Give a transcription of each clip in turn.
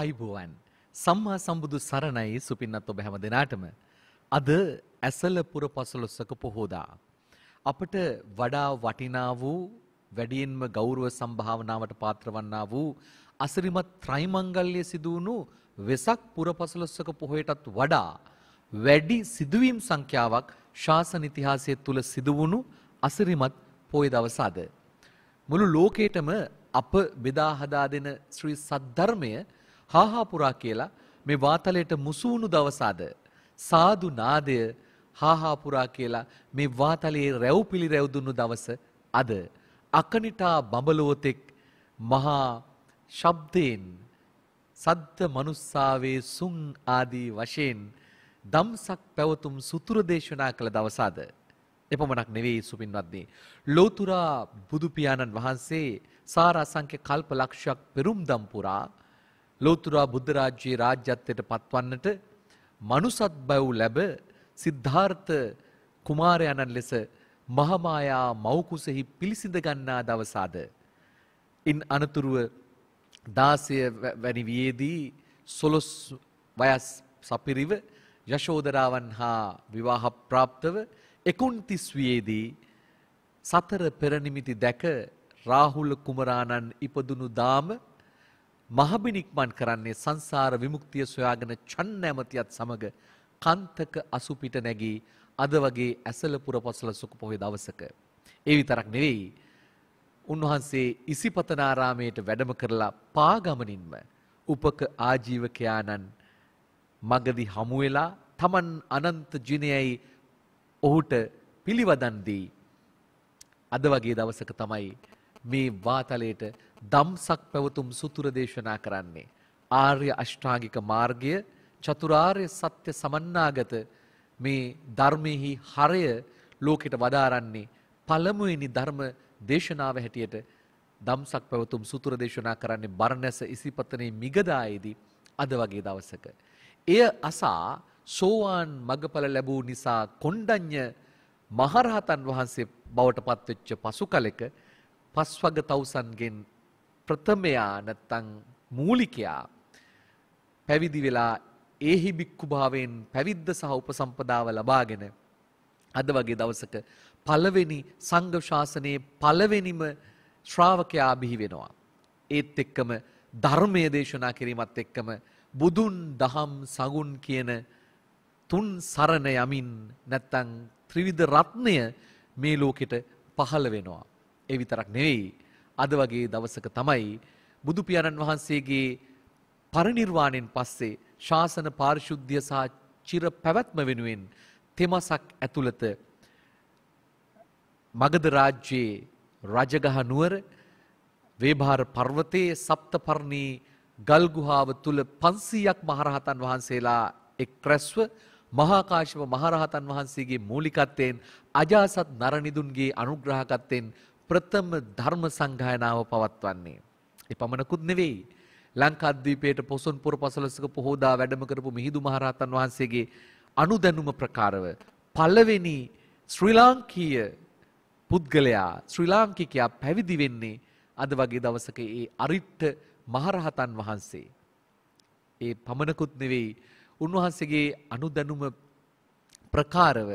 අයිබෝවන් සම්මා සම්බුදු සරණයි සුපින්නත් ඔබ හැම දෙනාටම අද ඇසලපුර පසළොස්සක පොහෝදා අපට වඩා වටිනා වූ වැඩියෙන්ම ගෞරව සම්භාවනාවට පාත්‍ර වන්නා වූ අසිරිමත් ත්‍රිමංගල්‍ය සිදු වුණු වෙසක් පුර පසළොස්සක පොහොයටත් වඩා වැඩි සිදුවීම් සංඛ්‍යාවක් ශාසන ඉතිහාසයේ තුල සිදු වුණු අසිරිමත් පොය දවස අද මුළු ලෝකේටම අප බෙදා හදා දෙන ශ්‍රී සද්ධර්මය හාහාපුරා කියලා මේ වාතලයට මුසුණු දවසාද සාදු නාදය හාහාපුරා කියලා මේ වාතලයේ රැව් පිළිරැව් දුන්නු දවස අද අකනිටා බඹලෝතෙක් මහා ශබ්දයෙන් සද්ද මනුස්සාවේ සුන් ආදී වශයෙන් දම්සක් පැවතුම් සුතුර දේශනා කළ දවසාද එපමණක් නෙවෙයි සුපින්වත්දී ලෝතුරා බුදුපියාණන් වහන්සේ සාර අසංක්‍ය කල්ප ලක්ෂයක් පෙරුම් දම්පුරා ලෝතුරා බුද්ධරාජ්‍යයේ රාජ්‍යත්වයට පත්වන්නට මනුසත් බැව් ලැබ සිද්ධාර්ථ කුමාරයණන් ලෙස මහමායා මෞකුසෙහි පිළිසිඳ ගන්නා දවසාද. ඉන් අනතුරුව දාසය වැනි වියේදී සොලොස් වයස් සපිරිව යශෝදරාවන් හා විවාහ ප්‍රාප්තව එකුන්තිස් වයේදී සතර පෙරනිමිති දැක රාහුල කුමරාණන් ඉපදුණු දාම මහබිනික්මන් කරන්නේ සංසාර විමුක්තිය සොයාගෙන චන්නැමතියත් සමග කන්තක අසුපිට නැගී අද වගේ ඇසල පුරපසල සුක පොහේ දවසක. ඒ විතරක් නෙවෙයි. උන්වහන්සේ ඉසිපතනාරාමයට වැඩම කරලා පාගමනින්ම උපක ආජීවකයාණන් මගදි හමුවෙලා තමන් අනන්ත ජිනයයි ඔහුට පිළිවදන්දී. අද වගේ දවසක තමයි මේ වාතලයට දම්සක් පැවතුම් සුතුර දේශනා කරන්නේ. ආර්ය අෂ්ඨාගික මාර්ගය චතුරාර්ය සත්‍ය සමන්නාගත මේ ධර්මයෙහි හරය ලෝකෙට වදාරන්නේ පළමුවෙනි ධර්ම දේශනාව හැටියට දම්සක් පැවතුම් සුතුර දේශනා කරන්නේ බරණැස ඉසිපතනේ මිගදායේදී අද වගේ දවසක. එය අසා සෝවාන් මගඵල ලැබූ නිසා කොණ්ඩඤ්ඤ මහරහතන් වහන්සේ බවට පත්වෙච්ච පසු කලෙක පස්වග තවුසන්ගෙන් ප්‍රථමයා නැත්තං මූලිකයා පැවිදි වෙලා ඒහි බික්කු භාවයෙන් පැවිද්ද සහ උපසම්පදාව ලබාගෙන අද වගේ දවසක පළවෙනි සංඝ ශාසනයේ පළවෙනිම ශ්‍රාවකයා බිහි වෙනවා. ඒත් එක්කම ධර්මය දේශනා කිරීමත් එක්කම බුදුන් දහම් සඟුන් කියන තුන් සරණ යමින් නැත්තං ත්‍රිවිධ රත්නය මේ ලෝකෙට පහළ වෙනවා. ඒ විතරක් නෙවෙයි අද වගේ දවසක තමයි බුදු පියාණන් වහන්සේගේ පරිණිර්වාණයෙන් පස්සේ ශාසන පාරිශුද්ධිය සහ චිර පැවැත්ම වෙනුවෙන් තෙමසක් ඇතුළත මගධ රාජ්‍යයේ රජගහ නුවර වේභාර පර්වතයේ සප්තපර්ණී ගල්ගුහාව තුළ 500ක් මහරහතන් වහන්සේලා එක් රැස්ව මහා කාශ්‍යප මහරහතන් වහන්සේගේ මූලිකත්වයෙන් අජාසත් නරනිදුන්ගේ අනුග්‍රහකත්වයෙන් ප්‍රථම ධර්ම සංගායනාව පවත්වන්නේ. එපමණකුත් නෙවෙයි. ලංකාද්වීපයට පොසොන් පුර පසළොස්වක පොහෝදා වැඩම කරපු මිහිඳු මහරහතන් වහන්සේගේ අනුදැනුම ප්‍රකාරව පළවෙනි ශ්‍රී ලාංකීය පුද්ගලයා ශ්‍රී ලාංකිකයා පැවිදි වෙන්නේ අද වගේ දවසක ඒ අරිට්ට මහරහතන් වහන්සේ. ඒ පමණකුත් නෙවෙයි උන්වහන්සේගේ අනුදැනුම ප්‍රකාරව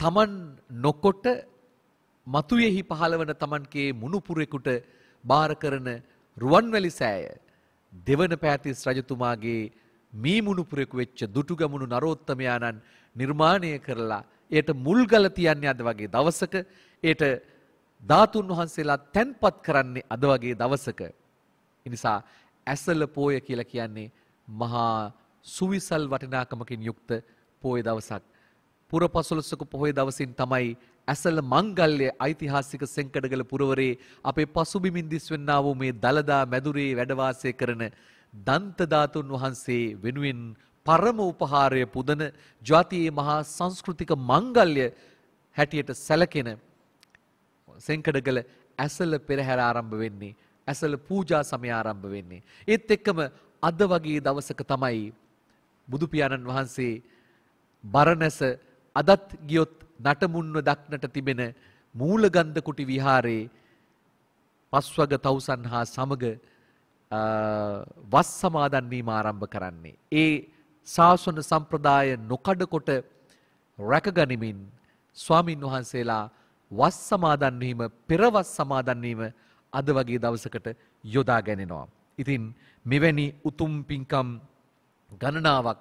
තමන් නොකොට මතුයෙහි පහළවන තමන්ගේ මුණුපුරෙකුට බාර කරන රුවන්වැලි සෑය දෙවන පෑතිස් රජතුමාගේ මේ මුණුපුරෙකු වෙච්ච දුටුගමුණු නරෝත්තමයාණන් නිර්මාණය කරලා එයට මුල්ගල තියන්නේ අද වගේ දවසක එයට ධාතුන් වහන්සේලා තැන්පත් කරන්නේ අද වගේ දවසක. එනිසා ඇසල පෝය කියලා කියන්නේ මහා සුවිසල් වටිනාකමකින් යුක්ත පෝය දවසක්. පුර පසොලොස්සක පොහොය දවසින් තමයි ඇසල මංගල්‍ය ඓතිහාසික සෙංකඩගල පුරවරේ අපේ පසුබිමින් දිස්වෙන්නා වූ මේ දලදා මැදුරේ වැඩවාසය කරන දන්තධාතුන් වහන්සේ වෙනුවෙන් පරම උපහාරය පුදන ජාතියේ මහා සංස්කෘතික මංගල්‍ය හැටියට සැලකෙන සෙංකඩගල ඇසල පෙරහැර ආරම්භ වෙන්නේ ඇසල පූජා සමය ආරම්භ වෙන්නේ. ඒත් එක්කම අද වගේ දවසක තමයි බුදුපියාණන් වහන්සේ බරණැස අදත් ගියොත් නටමුන්ව දක්නට තිබෙන මූලගන්ධ කුටි විහාරයේ පස්වග තවුසන් හා සමග වස් සමාදන් වීම ආරම්භ කරන්නේ. ඒ සාසන සම්ප්‍රදාය නොකඩකොට රැකගනිමින් ස්වාමින් වහන්සේලා වස් සමාදන් වීම පෙරවස් සමාදන් වීම අද වගේ දවසකට යොදා ගැනෙනවා. ඉතින් මෙවැනි උතුම් පින්කම් ගණනාවක්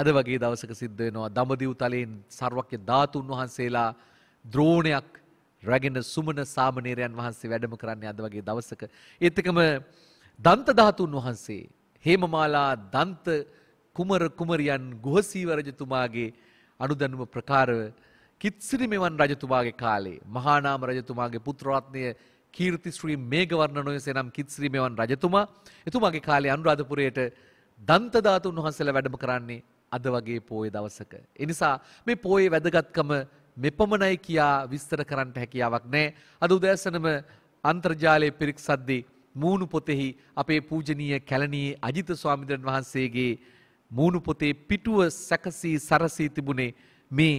අද වගේ දවසක සිද්ධ වෙනවා දඹදිව් තලයෙන් සර්වක්‍ය ධාතුන් වහන්සේලා ද්‍රෝණයක් රැගෙන සුමන සාමණේරයන් වහන්සේ වැඩම කරන්නේ අද වගේ දවසක. ඒත් එකම දන්ත ධාතුන් වහන්සේ හේමමාලා දන්ත කුමර කුමරියන් ගුහසීව රජතුමාගේ අනුදැනුම ප්‍රකාරව කිත්සිරි මෙවන් රජතුමාගේ කාලේ මහානාම රජතුමාගේ පුත්‍රරත්නය කීර්ති ශ්‍රී මේඝවර්ණ නොයසේ නම් කිත්සිරි මෙවන් රජතුමා එතුමාගේ කාලේ අනුරාධපුරයට දන්ත ධාතුන් වහන්සේලා වැඩම කරන්නේ අද වගේ පෝය දවසක. එනිසා මේ පෝයේ වැදගත්කම මෙපමණයි කියා විස්තර කරන්නට හැකියාවක් නෑ. අද උදෑසනම අන්තර්ජාලය පිරික්සද්දී මූුණු පොතෙහි අපේ පූජනීය කැලනී අජිත ස්වාමිදරන් වහන්සේගේ මූුණු පොතේ පිටුව සැකසී සරසී තිබුණේ මේ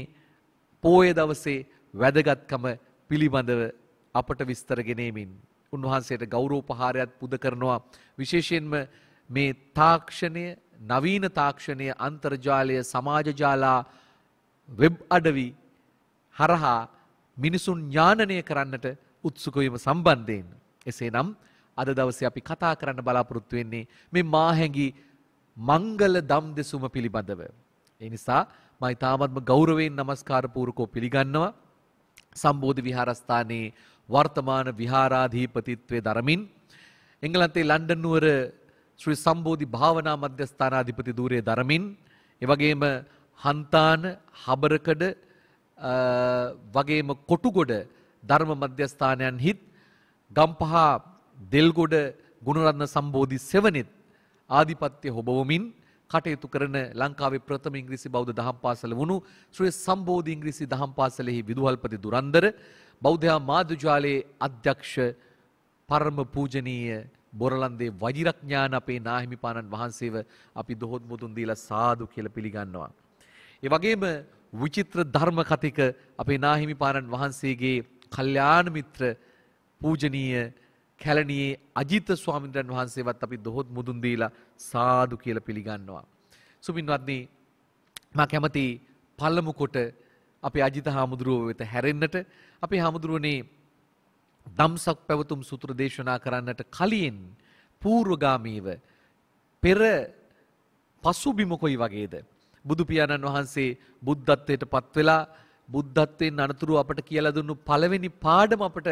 පෝය දවසේ වැදගත්කම පිළිබඳව අපට විස්තරගෙනීමින්. උන්වහන්සේට ගෞරෝපහාරයක් පුද කරනවා විශේෂයෙන්ම මේ තාක්ෂණය නවීන තාක්ෂණය අන්තර්ජාලය සමාජජාලා වෙබ් අඩවි හරහා මිනිසුන් ඥානනය කරන්නට උත්සුකවීම සම්බන්ධයෙන්. එසේ නම් අද දවස අපි කතා කරන්න බලාපොරොත්තු වෙන්නේ මේ මාහැඟි මංගල දම් දෙසුම පිළිබඳව. එනිසා මයි තාමත්ම ගෞරවයෙන් නමස්කාරපූරකෝ පිළිගන්නවා සම්බෝධි විහාරස්ථානයේ වර්තමාන විහාරාධීපතිත්වය දරමින් එංගලන්තේ ලන්ඩන්නුවර ශ්‍රී සම්බෝධි භාවනා මධ්‍යස්ථානාධිපති ධූරය දරමින් එවගේම හන්තාන හබරකඩ වගේම කොටුගොඩ ධර්ම මධ්‍යස්ථානයන් හිත් ගම්පහ දෙල්ගොඩ ගුණරත්න සම්බෝධි සෙවනිත් ආධිපත්‍ය හොබවමින් කටයුතු කරන ලංකාවේ ප්‍රථම ඉංග්‍රීසි බෞද්ධ දහම් පාසල වුණු ශ්‍රී සම්බෝධි ඉංග්‍රීසි දහම් පාසලෙහි විදුහල්පති දුරන්දර බෞද්ධ මාධ්‍යජාලයේ අධ්‍යක්ෂ පරම පූජනීය බොරලන්දේ වජිරඥාන අපේ නාහිමිපාණන් වහන්සේව අපි දොහොත් මුදුන් දීලා සාදු කියලා පිළිගන්නවා. ඒ වගේම විචිත්‍ර ධර්ම කතික අපේ නාහිමිපාණන් වහන්සේගේ කල්යාණ මිත්‍ර පූජනීය කැලණියේ අජිත ස්වාමීන් වහන්සේවත් අපි දොහොත් මුදුන් දීලා සාදු කියලා පිළිගන්නවා. සුපින්වත්නි මා කැමති පළමු කොට අපේ අජිත හාමුදුරුව වෙත හැරෙන්නට අපේ හාමුදුරුවනේ දම්සක් පැවතුම් සූත්‍ර දේශනා කරන්නට කලින් පූර්වගාමීව පෙර පසුබිම කොයි වගේද බුදු පියාණන් වහන්සේ බුද්ධත්වයට පත් වෙලා බුද්ධත්වයෙන් අනතුරු අපට කියලා දුන්නු පළවෙනි පාඩම අපට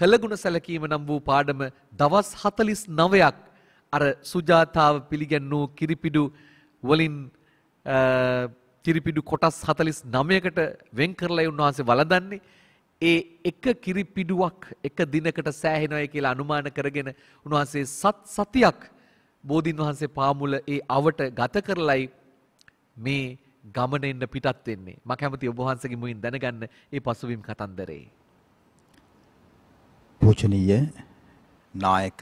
කළගුණ සැලකීම නම් වූ පාඩම දවස් 49ක් අර සුජාතාව පිළිගන්නූ කිරිපිඩු වලින් කිරිපිඩු කොටස් 49කට වෙන් කරලා උන්වහන්සේ වළඳන්නේ ඒ එක කිරිපිඩුවක් එක දිනකට සෑහෙනවයි කියලා අනුමාන කරගෙන උන්වහන්සේ සත් සතියක් බෝධීන් වහන්සේ පාමුල ඒ අවට ගත කරලයි මේ ගමන එන්න පිටත් වෙන්නේ. මම කැමතියි ඔබ වහන්සේගේ මුවින් දැනගන්න මේ පසුබිම් කතන්දරේ. පූජනීය නායක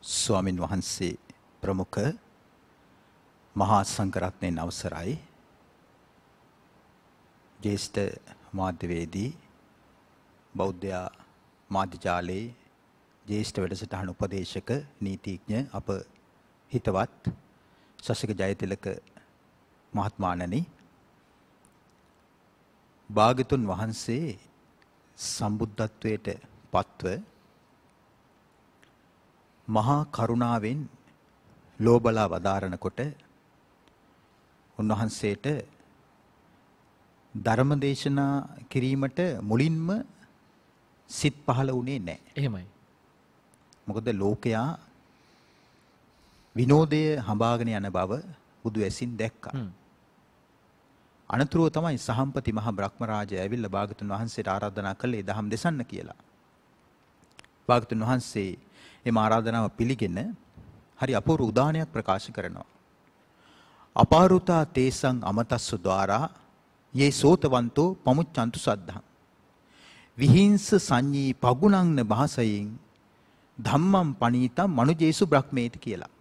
ස්වාමින් වහන්සේ ප්‍රමුඛ මහා සංඝරත්නයේ අවසරයි. ජේෂ්ඨ මාධ්‍යවේදී බෞද්ධයා මාධ්‍යජාලයේ ජේෂ්ඨ වැඩසටහන උපදේශක නීතිඥ අප හිතවත් සසික ජයතිලක මහත්මාණනි භාගතුන් වහන්සේ සම්බුද්ධත්වයට පත්ව මහා කරුණාවෙන් ලෝබලා වදාරනකොට උන්වහන්සේට ධර්මදේශනා කිරීමට මුලින්ම සිත් පහළ වුණේ නැහැ. එහෙමයි. මොකද ලෝකයා විනෝදය හඹාගෙන යන බව බුදු ඇසින් දැක්කා. අනතුරුව තමයි සහම්පති මහ බ්‍රහ්මරාජය ඇවිල්ලා භාගතුන් වහන්සේට ආරාධනා කළේ දහම් දෙසන්න කියලා. භාගතුන් වහන්සේ එම ආරාධනාව පිළිගෙන හරි අපූර්ව උදාහරණයක් ප්‍රකාශ කරනවා. අපාරුතා තේසං අමතස්ස ద్వාරා යේ සෝතවන්තෝ පමුච්ඡන්තු සද්ධාං විහිංස සංඤී පගුණංන භාසයෙන් ධම්මම් පණීතම් මනුජේසු බ්‍රහ්මේති කියලා.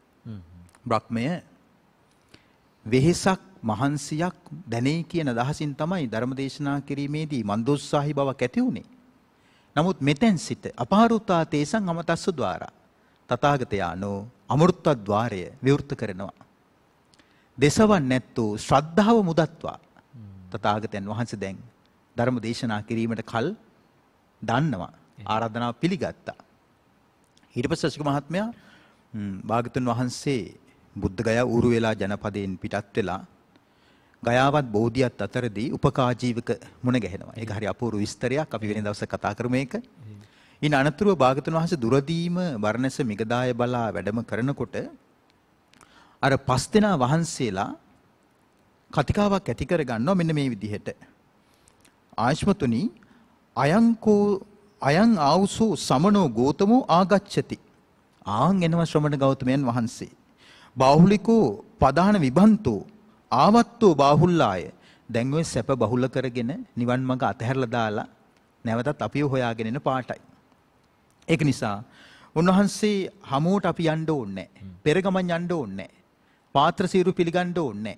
බ්‍රහ්මය වෙහෙසක් මහන්සියක් දැනේ කියන දහසින් තමයි ධර්මදේශනා කිරීමේදී මන්දෝස්සාහි බවක් ඇති වුණේ. නමුත් මෙතෙන් සිට අපහරුතා තේසං අමතස්ස ద్వාරා තථාගතයන්ෝ අමෘත්ත ద్వාරය විවෘත කරනවා. දෙසවන් නැත්තෝ ශ්‍රද්ධාව මුදත්වා තථාගතයන් වහන්සේ දැන් ධර්මදේශනා කිරීමට කල දන්නවා. ආරාධනාව පිළිගත්තා. ඊට පස්සේ අසික මහත්මයා භාගතුන් වහන්සේ බුද්ධ ගයා ඌරු වෙලා ජනපදයෙන් පිටත් වෙලා ගයාවත් බෝධියත් අතරදී උපකාජීවක මුණ ගැහෙනවා. ඒක හරි අපූර්ව විස්තරයක්. අපි වෙන දවසක කතා කරමු මේක. ඉන් අනතුරුව භාගතුන් වහන්සේ දුරදීම බරණැස මිගදාය බලා වැඩම කරනකොට අර පස් දෙනා වහන්සේලා කතිකාවක් ඇති කරගන්නවා මෙන්න මේ විදිහට. ආශ්මතුනි අයංකෝ අයං ආවුසු සමනෝ ගෝතමෝ ආගච්ඡති. ආන් එනවා ශ්‍රමණ ගෞතමයන් වහන්සේ. බාහුලිකෝ පදාන විභන්තෝ ආවත්තෝ බාහුල්ලාය. දැන් ඔය සැප බහුල කරගෙන නිවන් මඟ අතහැරලා දාලා නැවතත් අපිව හොයාගෙන එන පාටයි. ඒක නිසා උන්වහන්සේ හමුවට අපි යන්න ඕනේ නැහැ. පෙර ගමන් යන්න ඕනේ නැහැ. පාත්‍ර සීරු පිළිගන්න ඕනේ නැහැ.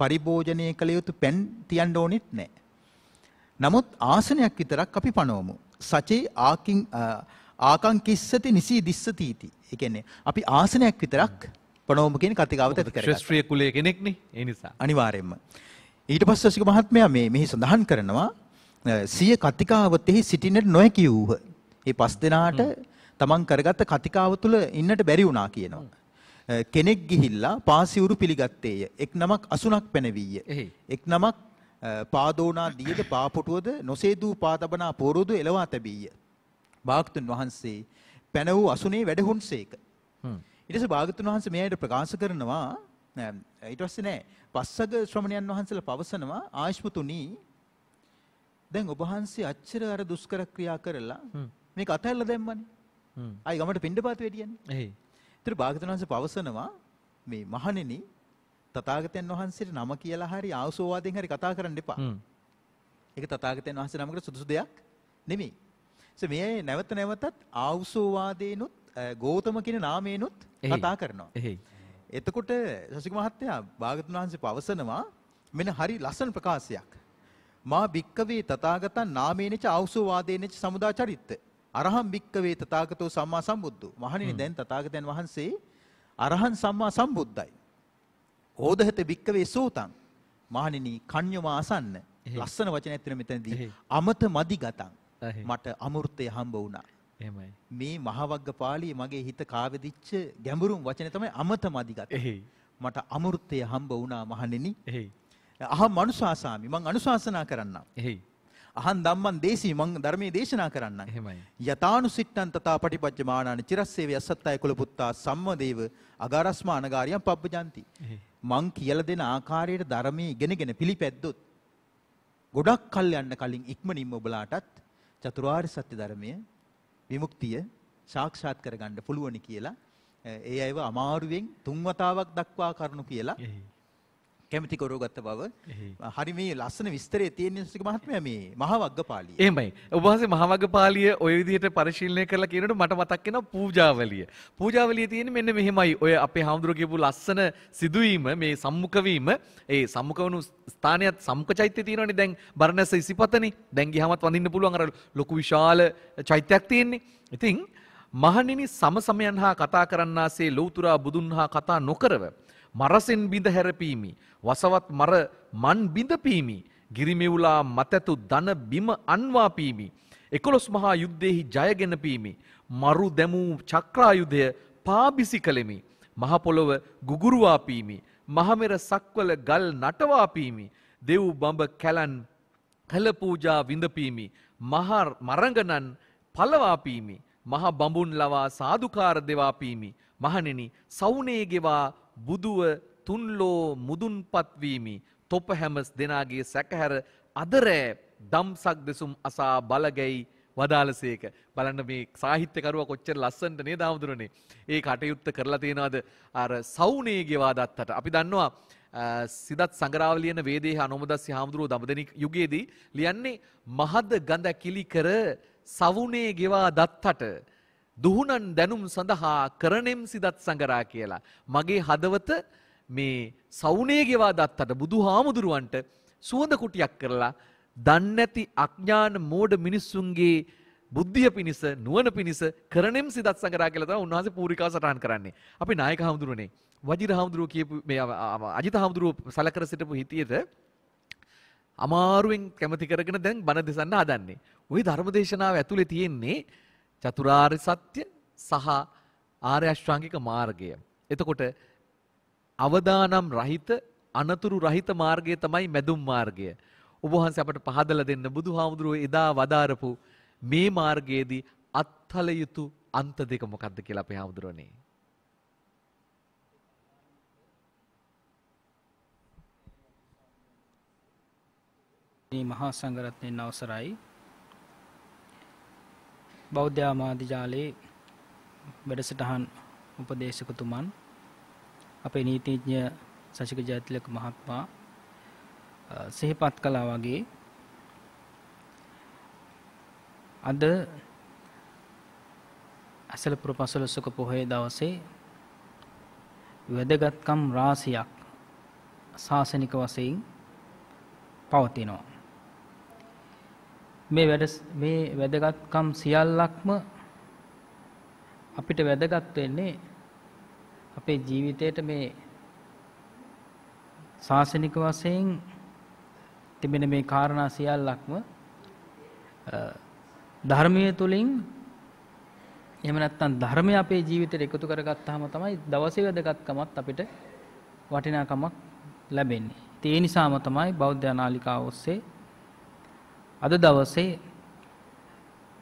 පරිභෝජනය කළ යුතු පැන් තියන්න ඕනෙත් නැහැ. නමුත් ආසනයක් විතරක් අපි පනවමු. සචේ ආකින් ආකං කිස්සති නිසී දිස්සතිීති. එකන්නේ අපි ආසනයක් විතරක් පනෝම කියෙන කතිකාවත ශ්‍රස්ත්‍රිය කුලය කෙනෙක්න එනිසා අනිවාරයෙන්ම. ඊට පස්සසික මහත්මයා මේ මෙහි සඳහන් කරනවා සිය කතිකාවතෙහි සිටිනට නොහැකි වූහ. ඒ පස් දෙනාට තමන් කරගත්ත කතිකාව තුළ ඉන්නට බැරි වුණා කියනවා. කෙනෙක් ගිහිල්ලා පාසිවුරු පිළිගත්තේය. එක් නමක් අසුනක් පැනවීය. එක් නමක් පාදෝනා දියද පාපොටුවද නොසේදූ පාතබනා පොරුදු එලවා තැබීය. භාගතුන් වහන්සේ පැන වූ අසුනේ වැඩහුන් සේක. ඉටස භාගතුන් වහන්ස මෙයට ප්‍රකාශ කරනවා ඊටවස්ස නෑ පස්සග ශ්‍රමණයන් වහන්සල පවසනවා ආශ්පතුනී දැන් ඔබහන්සේ අච්චර අර දුස්කර ක්‍රියා කරලා මේ අතැල්ල දැම්මන අයි ගමට පින්ඩ පාත් වැඩියන් ඒ තර භාගතන් වහන්ස පවසනවා මේ මහනෙනී තථාගතයන් වහන්සේට නම කියලා හරි ආසෝවාදයෙන් හරි කතා කරන්න එපා. ඒක තථාගතයන් වහන්සේ නමකට සුදුසු දෙයක් නෙමෙයි. ඒ මේ නැවත නැවතත් ආසෝවාදේනොත් ගෞතම කියන නාමේනොත් කතා කරනවා. එහෙයි. එතකොට සසික මහත්තයා භාගතුන් වහන්සේ පවසනවා මෙන්න හරි ලස්සන ප්‍රකාශයක්. මා භික්කවේ තථාගතන් නාමේනච ආවසෝවාදේනච සමුදා චරිත්ත. අරහං භික්කවේ තථාගතෝ සම්මා සම්බුද්ධෝ. මහණෙනි දැන් තථාගතයන් වහන්සේ අරහං සම්මා සම්බුද්ධයි. ඕදහත වික්කවේ සූතන් මහණෙනි කන්්‍යම ආසන්න ලස්සන වචන ඇත්තන මෙතැනදී අමත මදි ගතන් මට අමෘතය හම්බ වුණා මේ මහවග්ග පාලී මගේ හිත කාවදිච්ච ගැඹුරුම් වචන තමයි අමත මදිගත මට අමෘතය හම්බ වුණා මහණෙනි අහ මනුසාසාමි මං අනුශාසනා කරන්න එහි අහන් දම්මන් දේශී මං ධර්මයේ දේශනා කරන්න එහෙමයි යතානු සිට්ටන් තථා පටිපච්චමානාන චිරස්සේව යසත්තය කුල පුත්තා සම්මදේව අගාරස්මා අනගාරියම් පබ්බජන්ති මං කියලා දෙන ආකාරයට ධර්මයේ ඉගෙනගෙන පිළිපැද්දොත් ගොඩක් කල් යන්න කලින් ඉක්මනින්ම ඔබලාටත් චතුරාර්ය සත්‍ය ධර්මය විමුක්තිය සාක්ෂාත් කරගන්න පුළුවනි කියලා ඒ අයව අමාරුවෙන් තුන් වතාවක් දක්වා කරනු කියලා කැමැති කරෝගත්ත බව හරි මේ ලස්සන විස්තරේ තියෙන සුසික මහත්මයා මේ මහවග්ගපාලිය. එහෙමයි. ඔබ වහන්සේ මහවග්ගපාලිය ওই විදිහට පරිශීලනය කරලා කියනකොට මට මතක් වෙනවා පූජාවලිය. පූජාවලිය තියෙන්නේ මෙන්න මෙහෙමයි. ඔය අපේ හාමුදුරුවෝ කියපු ලස්සන සිදුවීම මේ සම්මුඛ වීම ඒ සම්මුඛ වුණු ස්ථානයත් සම්මුඛ චෛත්‍ය තියෙනවනේ දැන් බරණැස ඉසිපතනේ. දැන් ගියාමත් වඳින්න පුළුවන් අර ලොකු විශාල චෛත්‍යයක් තියෙන්නේ. ඉතින් මහණෙනි සම සමයන් හා කතා කරන්නාසේ ලෞතුරා බුදුන් හා කතා නොකරව මරසෙන් බිඳ හැරපීමි. වසවත් මර මන් බිඳපීමි. ගිරිමෙවුලා මතැතු දන බිම අන්වාපීමි. එකොළොස් මහා යුද්ධයෙහි ජයගෙනපීමි. මරු දැමූ චක්‍රායුධය පාබිසි කළෙමි. මහපොළොව ගුගුරුවාපීමි. මහමෙර සක්වල ගල් නටවාපීමි. දෙව් බඹ කැලන් කලපූජා විඳපීමි. මහා මරගණන් පලවාපීමි. මහ බඹුන් ලවා සාධකාර දෙවාපීමි. මහනෙනි සෞනේගෙවා බුදුව තුන්ලෝ මුදුන්පත්වීමි තොප හැමස් දෙනාගේ සැකහැර අදරෑ දම්සක් දෙසුම් අසා බලගැයි වදාලසේක බලන්න මේ සාහිත්‍යකරුව කොච්චර ලස්සන්ට නේ දාමුදුරනේ ඒ කටයුත්ත කරලා තියෙනවාද අර සෞනේගෙවා දත්තට අපි දන්නවා සිදත් සංගරාවලියන වේදේ අනොමදස් හාමුදුරුව දමදන යුගයේදී ලියන්නේ මහද ගඳ කිලි කර සවුනේ ගෙවා දත්තට දුහුණන් දැනුම් සඳහා කරණෙම් සිදත් සඟරා කියලා. මගේ හදවත මේ සෞනේගෙවා දත්තට බුදු හාමුදුරුවන්ට සුවඳ කුටියක් කරලා දන්නැති අඥ්ඥාන මෝඩ මිනිස්සුන්ගේ බුද්ධිය පිණිස නුවන පිණිස කරනෙම් සිදත් සඟරා කියලත උන්හස පූරිකා සටහන් කරන්නේ. අපි නායක හාමුදුරුවනේ වජිර හාමුදුරුව කියපු අජිත හාමුදුරුව සලකර සිටපු හිතියද අමාරුවෙන් කැමති කරගෙන දැන් බණ දෙසන්න හදන්නේ. ඔය ධර්මදේශනාව ඇතුළේ තියෙන්නේ චතුරාර්ය සත්‍ය සහ ආර්ය අෂ්ටාංගික මාර්ගය. එතකොට අවදානම් රහිත අනතුරු රහිත මාර්ගය තමයි මැදුම් මාර්ගය. ඔබ වහන්සේ අපට පහදලා දෙන්න බුදුහාමුදුරුවෝ එදා වදාරපු මේ මාර්ගයේදී අත්හල යුතු අන්ත දෙක මොකක්ද කියලා අපි හාමුදුරනේ. මේ මහා සංඝරත්නයන් අවසරයි බෞද්ධ ආමාධ්‍යාලයේ වැඩසටහන් උපදේශකතුමන් අපේ නීතිඥ සශික ජයතිලක මහත්මයා සිහිපත් කළා වගේ අද අසලපුර පසළොස්වක පොහොය දවසේ වැදගත්කම් රාශියක් ශාසනික වශයෙන් පවතිනවා මේ වැඩ මේ වැදගත්කම් සියල්ලක්ම අපිට වැදගත් වෙන්නේ අපේ ජීවිතයට මේ ශාසනික වශයෙන් තිබෙන මේ කාරණා සියල්ලක්ම ධර්මයේ තුලින් එහෙම නැත්නම් ධර්මය අපේ ජීවිතයට එකතු කරගත්තාම තමයි දවසේ වැදගත්කමත් අපිට වටිනාකමක් ලැබෙන්නේ. ඒ නිසාම තමයි බෞද්ධ අනාලිකාව ඔස්සේ අද දවසේ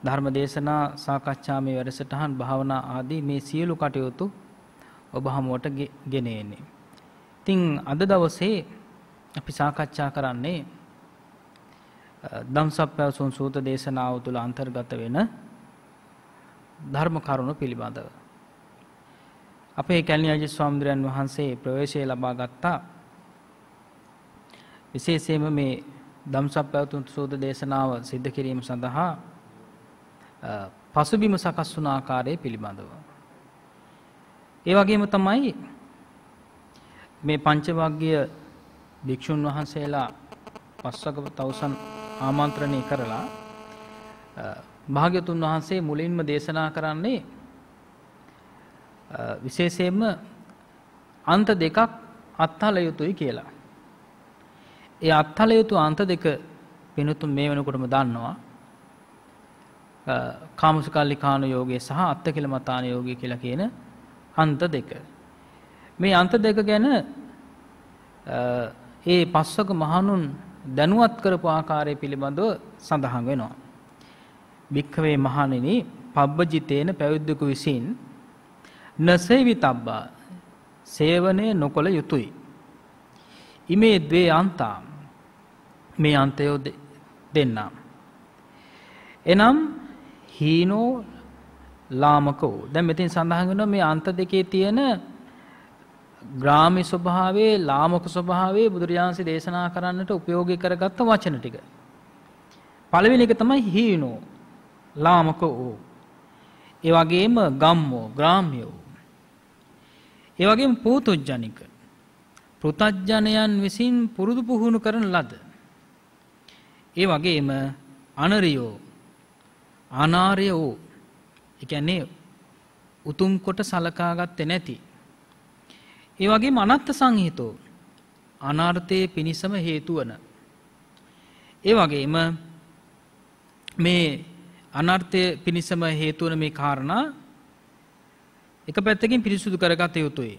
ධර්ම දේශනා සාකච්ඡා මේ වැඩසටහන් භාවනා ආදී මේ සියලු කටයුතු ඔබ හමුවට ගෙන එන්නේ. ඉතින් අද දවසේ අපි සාකච්ඡා කරන්නේ ධම්සප්පවසුන් සූත දේශනාව තුළ අන්තර්ගත වෙන ධර්ම කරුණු පිළිබඳව. අපේ කැලණියජි ස්වාමීන් වහන්සේ ප්‍රවේශය ලබා ගත්තා. විශේෂයෙන්ම මේ දම්සප් පැවතුම් සූද දේශනාව සිද්ධ කිරීම සඳහා පසුබිම සකස් වුන ආකාරය පිළිබඳව. ඒ වගේම තමයි මේ පංචවග්ගිය භික්ෂුන් වහන්සේලා පස්වක තවුසන් ආමන්ත්‍රණය කරලා භාග්‍යතුන් වහන්සේ මුලින්ම දේශනා කරන්නේ විශේෂයෙන්ම අන්ත දෙකක් අත්හල යුතුයි කියලා. ඒ අත්හල යුතු අන්ත දෙක පිනතුම් මේ වෙනකොටම දන්නවා කාමසුකල්ලිකාන යෝගයේ සහ අත්ත කියල මතාන යෝගය කියලා කියන අන්ත දෙක. මේ අන්ත දෙක ගැන ඒ පස්සක මහනුන් දැනුවත් කරපු ආකාරය පිළිබඳව සඳහන් වෙනවා. භික්කවේ මහණෙනි පබ්බජිතේන පැවිද්දකු විසින් නසේවි තබ්බා සේවනය නොකොළ යුතුයි. ඉමේ දේ අන්තා මේ අන්තයෝ දෙන්නම්. එනම් හීනෝ ලාමකෝ දැ මෙතින් සඳහගෙන මේ අන්ත දෙකේ තියෙන ග්‍රාමි ස්වභාවේ ලාමක ස්වභාවේ බුදුරජාන්සි දේශනා කරන්නට උපයෝගි කරගත්ත වචන ටික. පළවෙනි එක තමයි හීනෝ ලාමක වූ. ඒ වගේම ගම්මෝ ග්‍රාම්යෝ. ඒ වගේම පූතුජ්ජනික පෘතජ්ජනයන් විසින් පුරුදු පුහුණු කරන ලද. ඒ වගේම අනරියෝ අනාර්ය වූ එකන්නේ උතුම් කොට සලකාගත්තේ නැති. ඒ වගේම අනත්ත සංහිතෝ අනර්ථයේ පිණිසම හේතු වන. ඒ වගේම මේ අනර්ථය පිණිසම හේතු වන මේ කාරණා එක පැත්තකින් පිරිසුදු කරගත යුතුයි.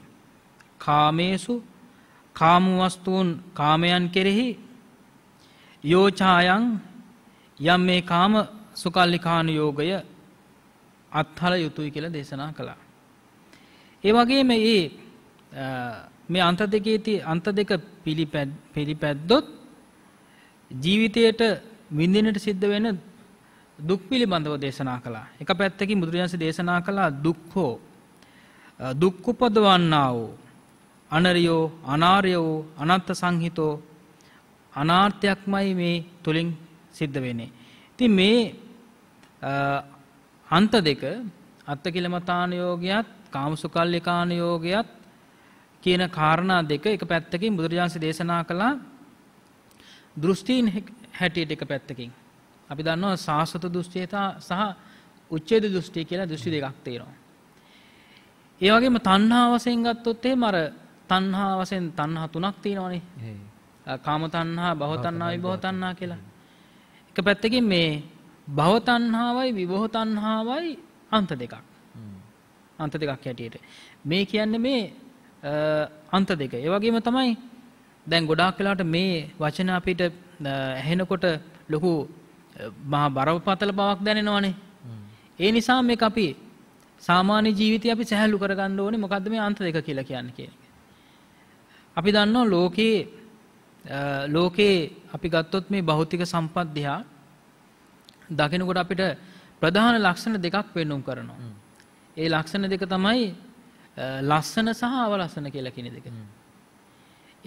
කාමේසු කාමවස්තුූන් කාමයන් කෙරෙහි යෝචායන් යම් මේ කාම සුකල්ලිකානු යෝගය අත්හල යුතුයි කියල දේශනා කළා. ඒ වගේ ඒ මේ අන්ත දෙකේ ති අන්ත දෙක පිළිපැද්දොත් ජීවිතයට විඳිනට සිද්ධ වෙන දුක් පිළිබඳව දේශනා කළා එක පැත්තකින් බුදුරජාන්සේ දේශනා කළා දුක්හෝ දුක්කුපදවන්නා වූ අනරියෝ අනාර්ය වූ අනත්ත සංහිතෝ අනාර්ථයක්මයි මේ තුළින් සිද්ධ වෙන්නේ. ඉතින් මේ අන්ත දෙක අත්තකිලමතානයෝගයත් කාමසුකල්ලිකානයෝගයත් කියන කාරණා දෙක එක පැත්තකින් බුදුරජාන්සේ දේශනා කළා දෘෂ්ටීන් හැටියට එක පැත්තකින්. අපි දන්නවා සාසත දෘෂ්ටියතා සහ උච්ඡේද දෘෂ්ටි කියලා දෘෂ්ටි දෙකක් තියෙනවා. ඒ වගේම තණ්හා වශයෙන් ගත්තොත් එහෙම අර තණ්හා වශයෙන් තණ්හා තුනක් තියෙනවනේ. කාම තණ්හා, භව තණ්හා, විභව තණ්හා කියලා. එක පැත්තකින් මේ භව තණ්හාවයි විභව තණ්හාවයි අන්ත දෙකක්. අන්ත දෙකක් හැටියට. මේ කියන්නේ මේ අන්ත දෙක. ඒ වගේම තමයි දැන් ගොඩාක් වෙලාට මේ වචන අපිට ඇහෙනකොට ලොකු මහා බරපතල බවක් දැනෙනවනේ. ඒ නිසා මේක අපි සාමාන්‍ය ජීවිතය අපි සැහැල්ලු කරගන්න ඕනේ මොකද්ද මේ අන්ත දෙක කියලා කියන්නේ කියන්නේ. අපි දන්නවා ලෝකයේ ලෝකයේ අපි ගත්තොත් මේ භෞතික සම්පත් දිහා දකිනකොට අපිට ප්‍රධාන ලක්ෂණ දෙකක් පෙන්නුම් කරනවා. ඒ ලක්ෂණ දෙක තමයි ලස්සන සහ අවලස්සන කියලා කියන දෙක.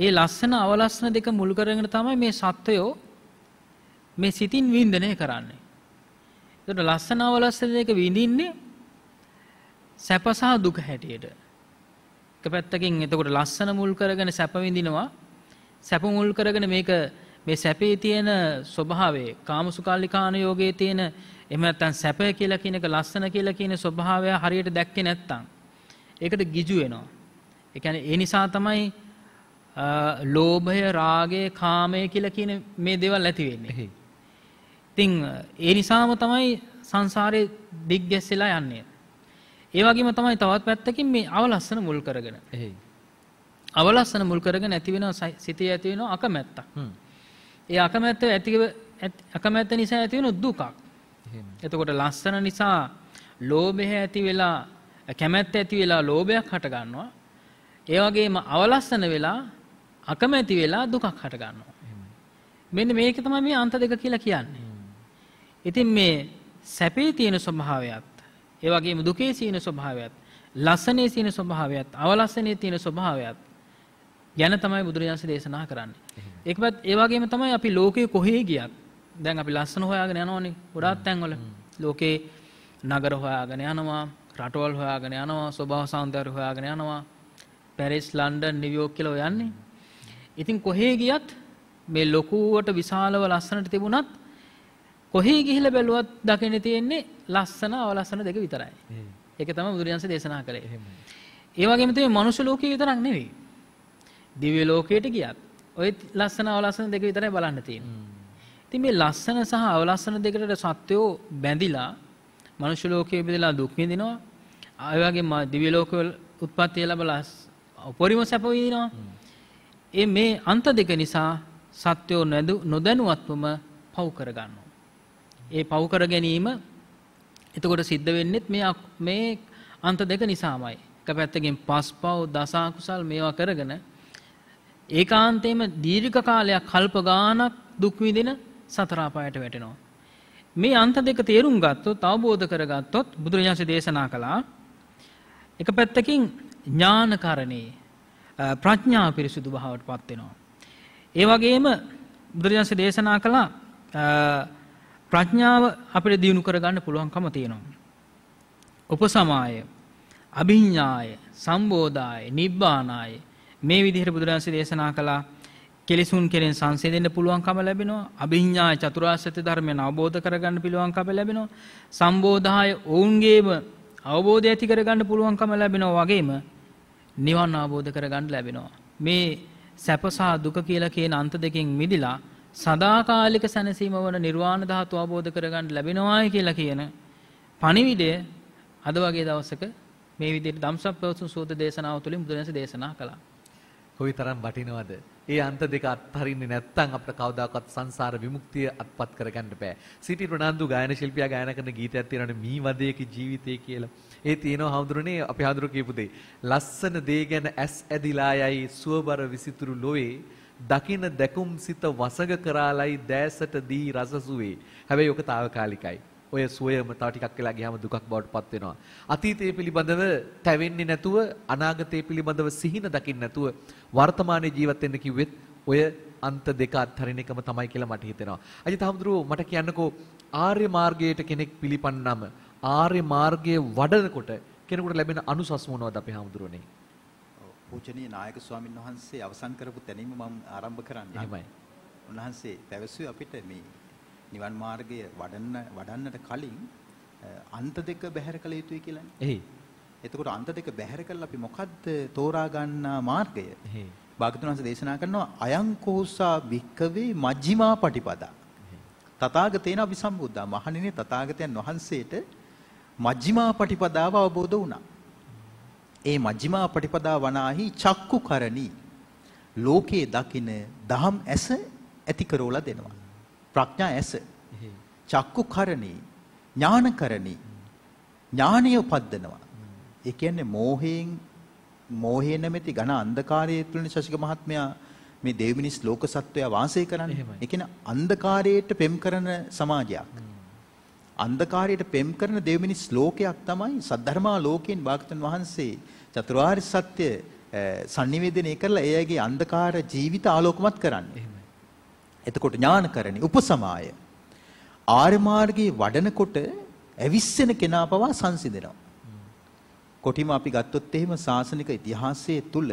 ඒ ලස්සන අවලස්සන දෙක මුල් කරගෙන තමයි මේ සත්වයෝ මේ සිතින් වින්දනය කරන්නේ. ඒකට ලස්සන අවලස්සන දෙක විඳින්නේ සැප සහ දුක හැටියට. එක පැත්තකින් එතකොට ලස්සන මුල් කරගෙන සැප විඳිනවා සැප මුල් කරගෙන මේක මේ සැපේ තියෙන ස්වභාවය කාමසුකල්ලිකාන යෝගයේ තියෙන එහෙම නැත්නම් සැප කියලා කියන එක ලස්සන කියලා කියන ස්වභාවය හරියට දැක්කේ නැත්නම් ඒකට ගිජු වෙනවා. ඒ කියන්නේ ඒ නිසා තමයි ලෝභය, රාගය, කාමය කියලා කියන මේ දේවල් ඇති වෙන්නේ. ඉතින් ඒ නිසාම තමයි සංසාරේ දිග්ගැස්සෙලා යන්නේ. ඒ වගේම තමයි තවත් පැත්තකින් මේ අවලස්සන මුල් කරගෙන. එහෙයි. අවලස්සන මුල් කරගෙන ඇති වෙනවා සිතේ ඇති වෙනවා අකමැත්ත. ඒ අකමැත්ත ඇති අකමැත්ත නිසා ඇති වෙන දුකක්. එතකොට ලස්සන නිසා ලෝභය ඇති වෙලා කැමැත්ත ඇති වෙලා ලෝභයක් හට ගන්නවා. ඒ වගේම අවලස්සන වෙලා අකමැති වෙලා දුකක් හට ගන්නවා. මෙන්න මේක තමයි මේ අන්ත දෙක කියලා කියන්නේ. ඉතින් මේ සැපේ තියෙන ස්වභාවයත් ඒ වගේම දුකේ සීන ස්වභාවයත් ලස්සනේ සීන ස්වභාවයත් අවලස්සනේ තියෙන ස්වභාවයත් ගැන තමයි බුදුරජාන්සේ දේශනා කරන්නේ. ඒකවත් ඒ වගේම තමයි අපි ලෝකේ කොහේ ගියත් දැන් අපි ලස්සන හොයාගෙන යනවනේ ගොඩාක් තැන්වල. ලෝකේ නගර හොයාගෙන යනවා, රටවල් හොයාගෙන යනවා, ස්වභාව සෞන්දර්ය හොයාගෙන යනවා. පැරිස්, ලන්ඩන්, නිව්යෝක් කියලා යන්නේ. ඉතින් කොහේ ගියත් මේ ලොකුවට විශාලව ලස්සනට තිබුණත් කොහේ ගිහිල බැලුවත් දකින තියෙන්නේ ලස්සන අවලස්සන දෙක විතරයි. ඒක තම බුදුරජන්ස දේශනා කරේ. ඒවගේම තේ මනුෂ්‍ය ලෝකය විතරක් නෙවෙයි. දිව්‍ය ලෝකයට ගියත් ඔය ලස්සන අවලස්සන දෙක විතරයි බලන්න තියෙන්නේ. ඉතින් මේ ලස්සන සහ අවලස්සන දෙකට සත්වෝ බැඳිලා මනුෂ්‍ය ලෝකයේ බෙදලා දුක් විඳිනවා. ඒ වගේම දිව්‍ය ලෝකවල උත්පත්ති ලැබලා උපරිම සැප විඳිනවා. ඒ මේ අන්ත දෙක නිසා සත්වෝ නොදැනුවත්වම පව් කරගන්නවා. ඒ පව් කර ගැනීම එතකොට සිද්ධ වෙන්නෙත් මේ මේ අන්ත දෙක නිසාමයි. එක පැත්තකින් පස්පව් දසාකුසල් මේවා කරගෙන ඒකාන්තයෙන්ම දීර්ඝ කාලයක් කල්ප ගාණක් දුක් විඳින සතර අපායට වැටෙනවා. මේ අන්ත දෙක තේරුම් ගත්තොත් අවබෝධ කරගත්තොත් බුදුරජාණන් දේශනා කළා එක පැත්තකින් ඥානකරණේ ප්‍රඥා පිරිසුදු භාවයට පත් වෙනවා. ඒ වගේම බුදුරජාණන් දේශනා කළා ප්‍රඥාව අපිට දියුණු කරගන්න පුළුවන්කම තියෙනවා. උපසමාය, අභිඥාය, සම්බෝධාය, නිබ්බානාය මේ විදිහට බුදුරජාණන්සේ දේශනා කළා කෙලෙසුන් කෙරෙන් සංසිඳෙන්න පුළුවන්කම ලැබෙනවා අභිඥා චතුරාර්ය සත්‍ය ධර්මයන් අවබෝධ කරගන්න පුළුවන්කම ලැබෙනවා සම්බෝධාය ඔවුන්ගේම අවබෝධය ඇති කරගන්න පුළුවන්කම ලැබෙනවා වගේම නිවන් අවබෝධ කරගන්න ලැබෙනවා මේ සැපසා දුක කියලා කියන අන්ත දෙකෙන් මිදිලා සදාකාලික සැනසීම වන නිර්වාණ ධාතුව අවබෝධ කරගන්න ලැබෙනවායි කියලා කියන පණිවිඩය අද වගේ දවසක මේ විදිහට ධම්සප්පවතුන් සූත්‍ර දේශනාව තුළින් බුදුරජාණන් දේශනා කළා. කොයිතරම් වටිනවද? ඒ අන්ත දෙක අත්හරින්නේ නැත්නම් අපිට කවදාකවත් සංසාර විමුක්තිය අත්පත් කරගන්න බෑ. සිටි ප්‍රනාන්දු ගායන ශිල්පියා ගායනා කරන ගීතයක් තියෙනවනේ මී වදයක ජීවිතය කියලා. ඒ තියෙනවා හඳුරන්නේ අපි හඳුර කියපු දෙයි. ලස්සන දේ ගැන ඇස් ඇදිලා යයි සුවබර විසිතුරු ලොවේ දකින දැකුම් සිත වසඟ කරාලයි දෑසට දී රසසුවේ. හැබැයි ඔක తాවකාලිකයි. ඔය සුවයම තව ටිකක් වෙලා ගියාම දුකක් බවට පත් වෙනවා. අතීතයේ පිළිබඳව තැවෙන්නේ නැතුව අනාගතයේ පිළිබඳව සිහින දකින්න නැතුව වර්තමානයේ ජීවත් වෙන්න කිව්වෙත් ඔය අන්ත දෙක අත්හරින එකම තමයි කියලා මට හිතෙනවා. අජිත හමුදුරුවෝ මට කියන්නකෝ ආර්ය මාර්ගයට කෙනෙක් පිළිපන්නම ආර්ය මාර්ගයේ වඩනකොට කෙනෙකුට ලැබෙන අනුසස් මොනවද අපේ හමුදුරුවනේ? පූජනීය නායක ස්වාමින් වහන්සේ අවසන් කරපු තැනින්ම මම ආරම්භ කරන්නම්. එහෙමයි. උන්වහන්සේ පැවසුවේ අපිට මේ නිවන් මාර්ගය වඩන්න වඩන්නට කලින් අන්ත දෙක බැහැර කළ යුතුයි කියලානේ. එහේ. එතකොට අන්ත දෙක බැහැර කළා අපි මොකද්ද තෝරා ගන්නා මාර්ගය? එහේ. භාගතුන්වහන්සේ දේශනා කරනවා අයං කෝසා භික්කවේ මජ්ක්‍ධිමා පටිපදා. තථාගතේන අபிසම්බුද්ධා මහණෙනි තථාගතයන් වහන්සේට මජ්ක්‍ධිමා පටිපදාව අවබෝධ වුණා. ඒ මජ්ක්‍ධිමා පටිපදා වනාහි චක්කුකරණි ලෝකේ දකින දහම් ඇස ඇති කරෝලා දෙනවා. ප්‍රඥා ඇස. චක්කුකරණි ඥානකරණි ඥානය උපද්දනවා. ඒ කියන්නේ මෝහයෙන් මෝහය නැමැති ඝන අන්ධකාරයේ තුලින් ශෂික මහත්මයා මේ දෙව්මිනිස් ලෝක සත්වයා වාසය කරන්නේ. ඒ කියන්නේ අන්ධකාරයට පෙම් කරන සමාජයක්. අන්ධකාරයට පෙම් කරන දෙව්මිනිස් ලෝකයක් තමයි සද්ධර්මා ලෝකයෙන් භාගතුන් වහන්සේ චතුරාර්ය සත්‍ය sannivedanaya කරලා ඒ අයගේ අන්ධකාර ජීවිත ආලෝකමත් කරන්නේ. එතකොට ඥානකරණි උපසමාය ආර්ය මාර්ගයේ වඩනකොට ඇවිස්සෙන කෙනා පවා සංසිඳෙනවා. කොටිම අපි ගත්තොත් එහෙම සාසනික ඉතිහාසයේ තුල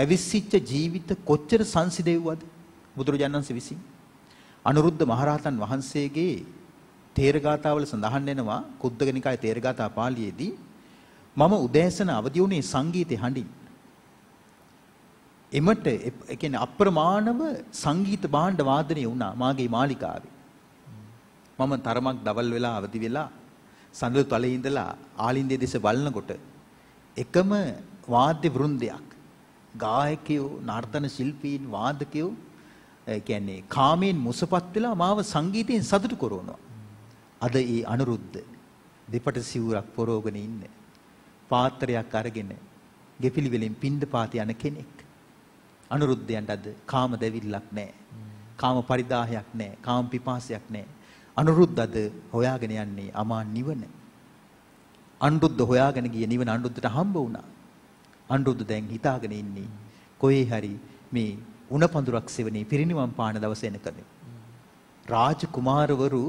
ඇවිස්සිච්ච ජීවිත කොච්චර සංසිදෙව්වද බුදුරජාණන් වහන්සේ විසින් අනුරුද්ධ මහරහතන් වහන්සේගේ තේරගාතාවල සඳහන් වෙනවා කුද්දගනිකායේ තේරගාතා පාළියේදී මම උදෑසන අවදි වුණේ සංගීතේ හඬින්. එමට ඒ කියන්නේ අප්‍රමාණව සංගීත භාණ්ඩ වාදනය වුණා මාගේ මාලිකාවේ. මම තරමක් දවල් වෙලා අවදි වෙලා සඳළු තලයේ ඉඳලා ආලින්දේ දෙස බලනකොට එකම වාද්‍ය වෘන්දයක් ගායකයෝ නර්තන ශිල්පීන් වාදකයෝ ඒ කියන්නේ කාමයෙන් මුසපත් වෙලා මාව සංගීතයෙන් සතුටු කරනවා. අද ඒ අනුරුද්ධ දෙපට සිවුරක් පොරෝගෙන ඉන්න පාත්‍රයක් අරගෙන ගෙපිලි වලින් පින්ඳ පාත යන කෙනෙක් අනුරුද්ධයන්ට අද කාම දෙවිල්ලක් නැහැ කාම පරිදාහයක් නැහැ කාම පිපාසයක් නැහැ අනුරුද්ධ අද හොයාගෙන යන්නේ අමා නිවන අනුරුද්ධ හොයාගෙන ගිය නිවන අනුරුද්ධට හම්බ වුණා අනුරුද්ධ දැන් හිතාගෙන ඉන්නේ කොහේ හරි මේ උණ පඳුරක් සෙවණේ පිරිනිවන් පාන දවස එනකම් රාජ කුමාරවරු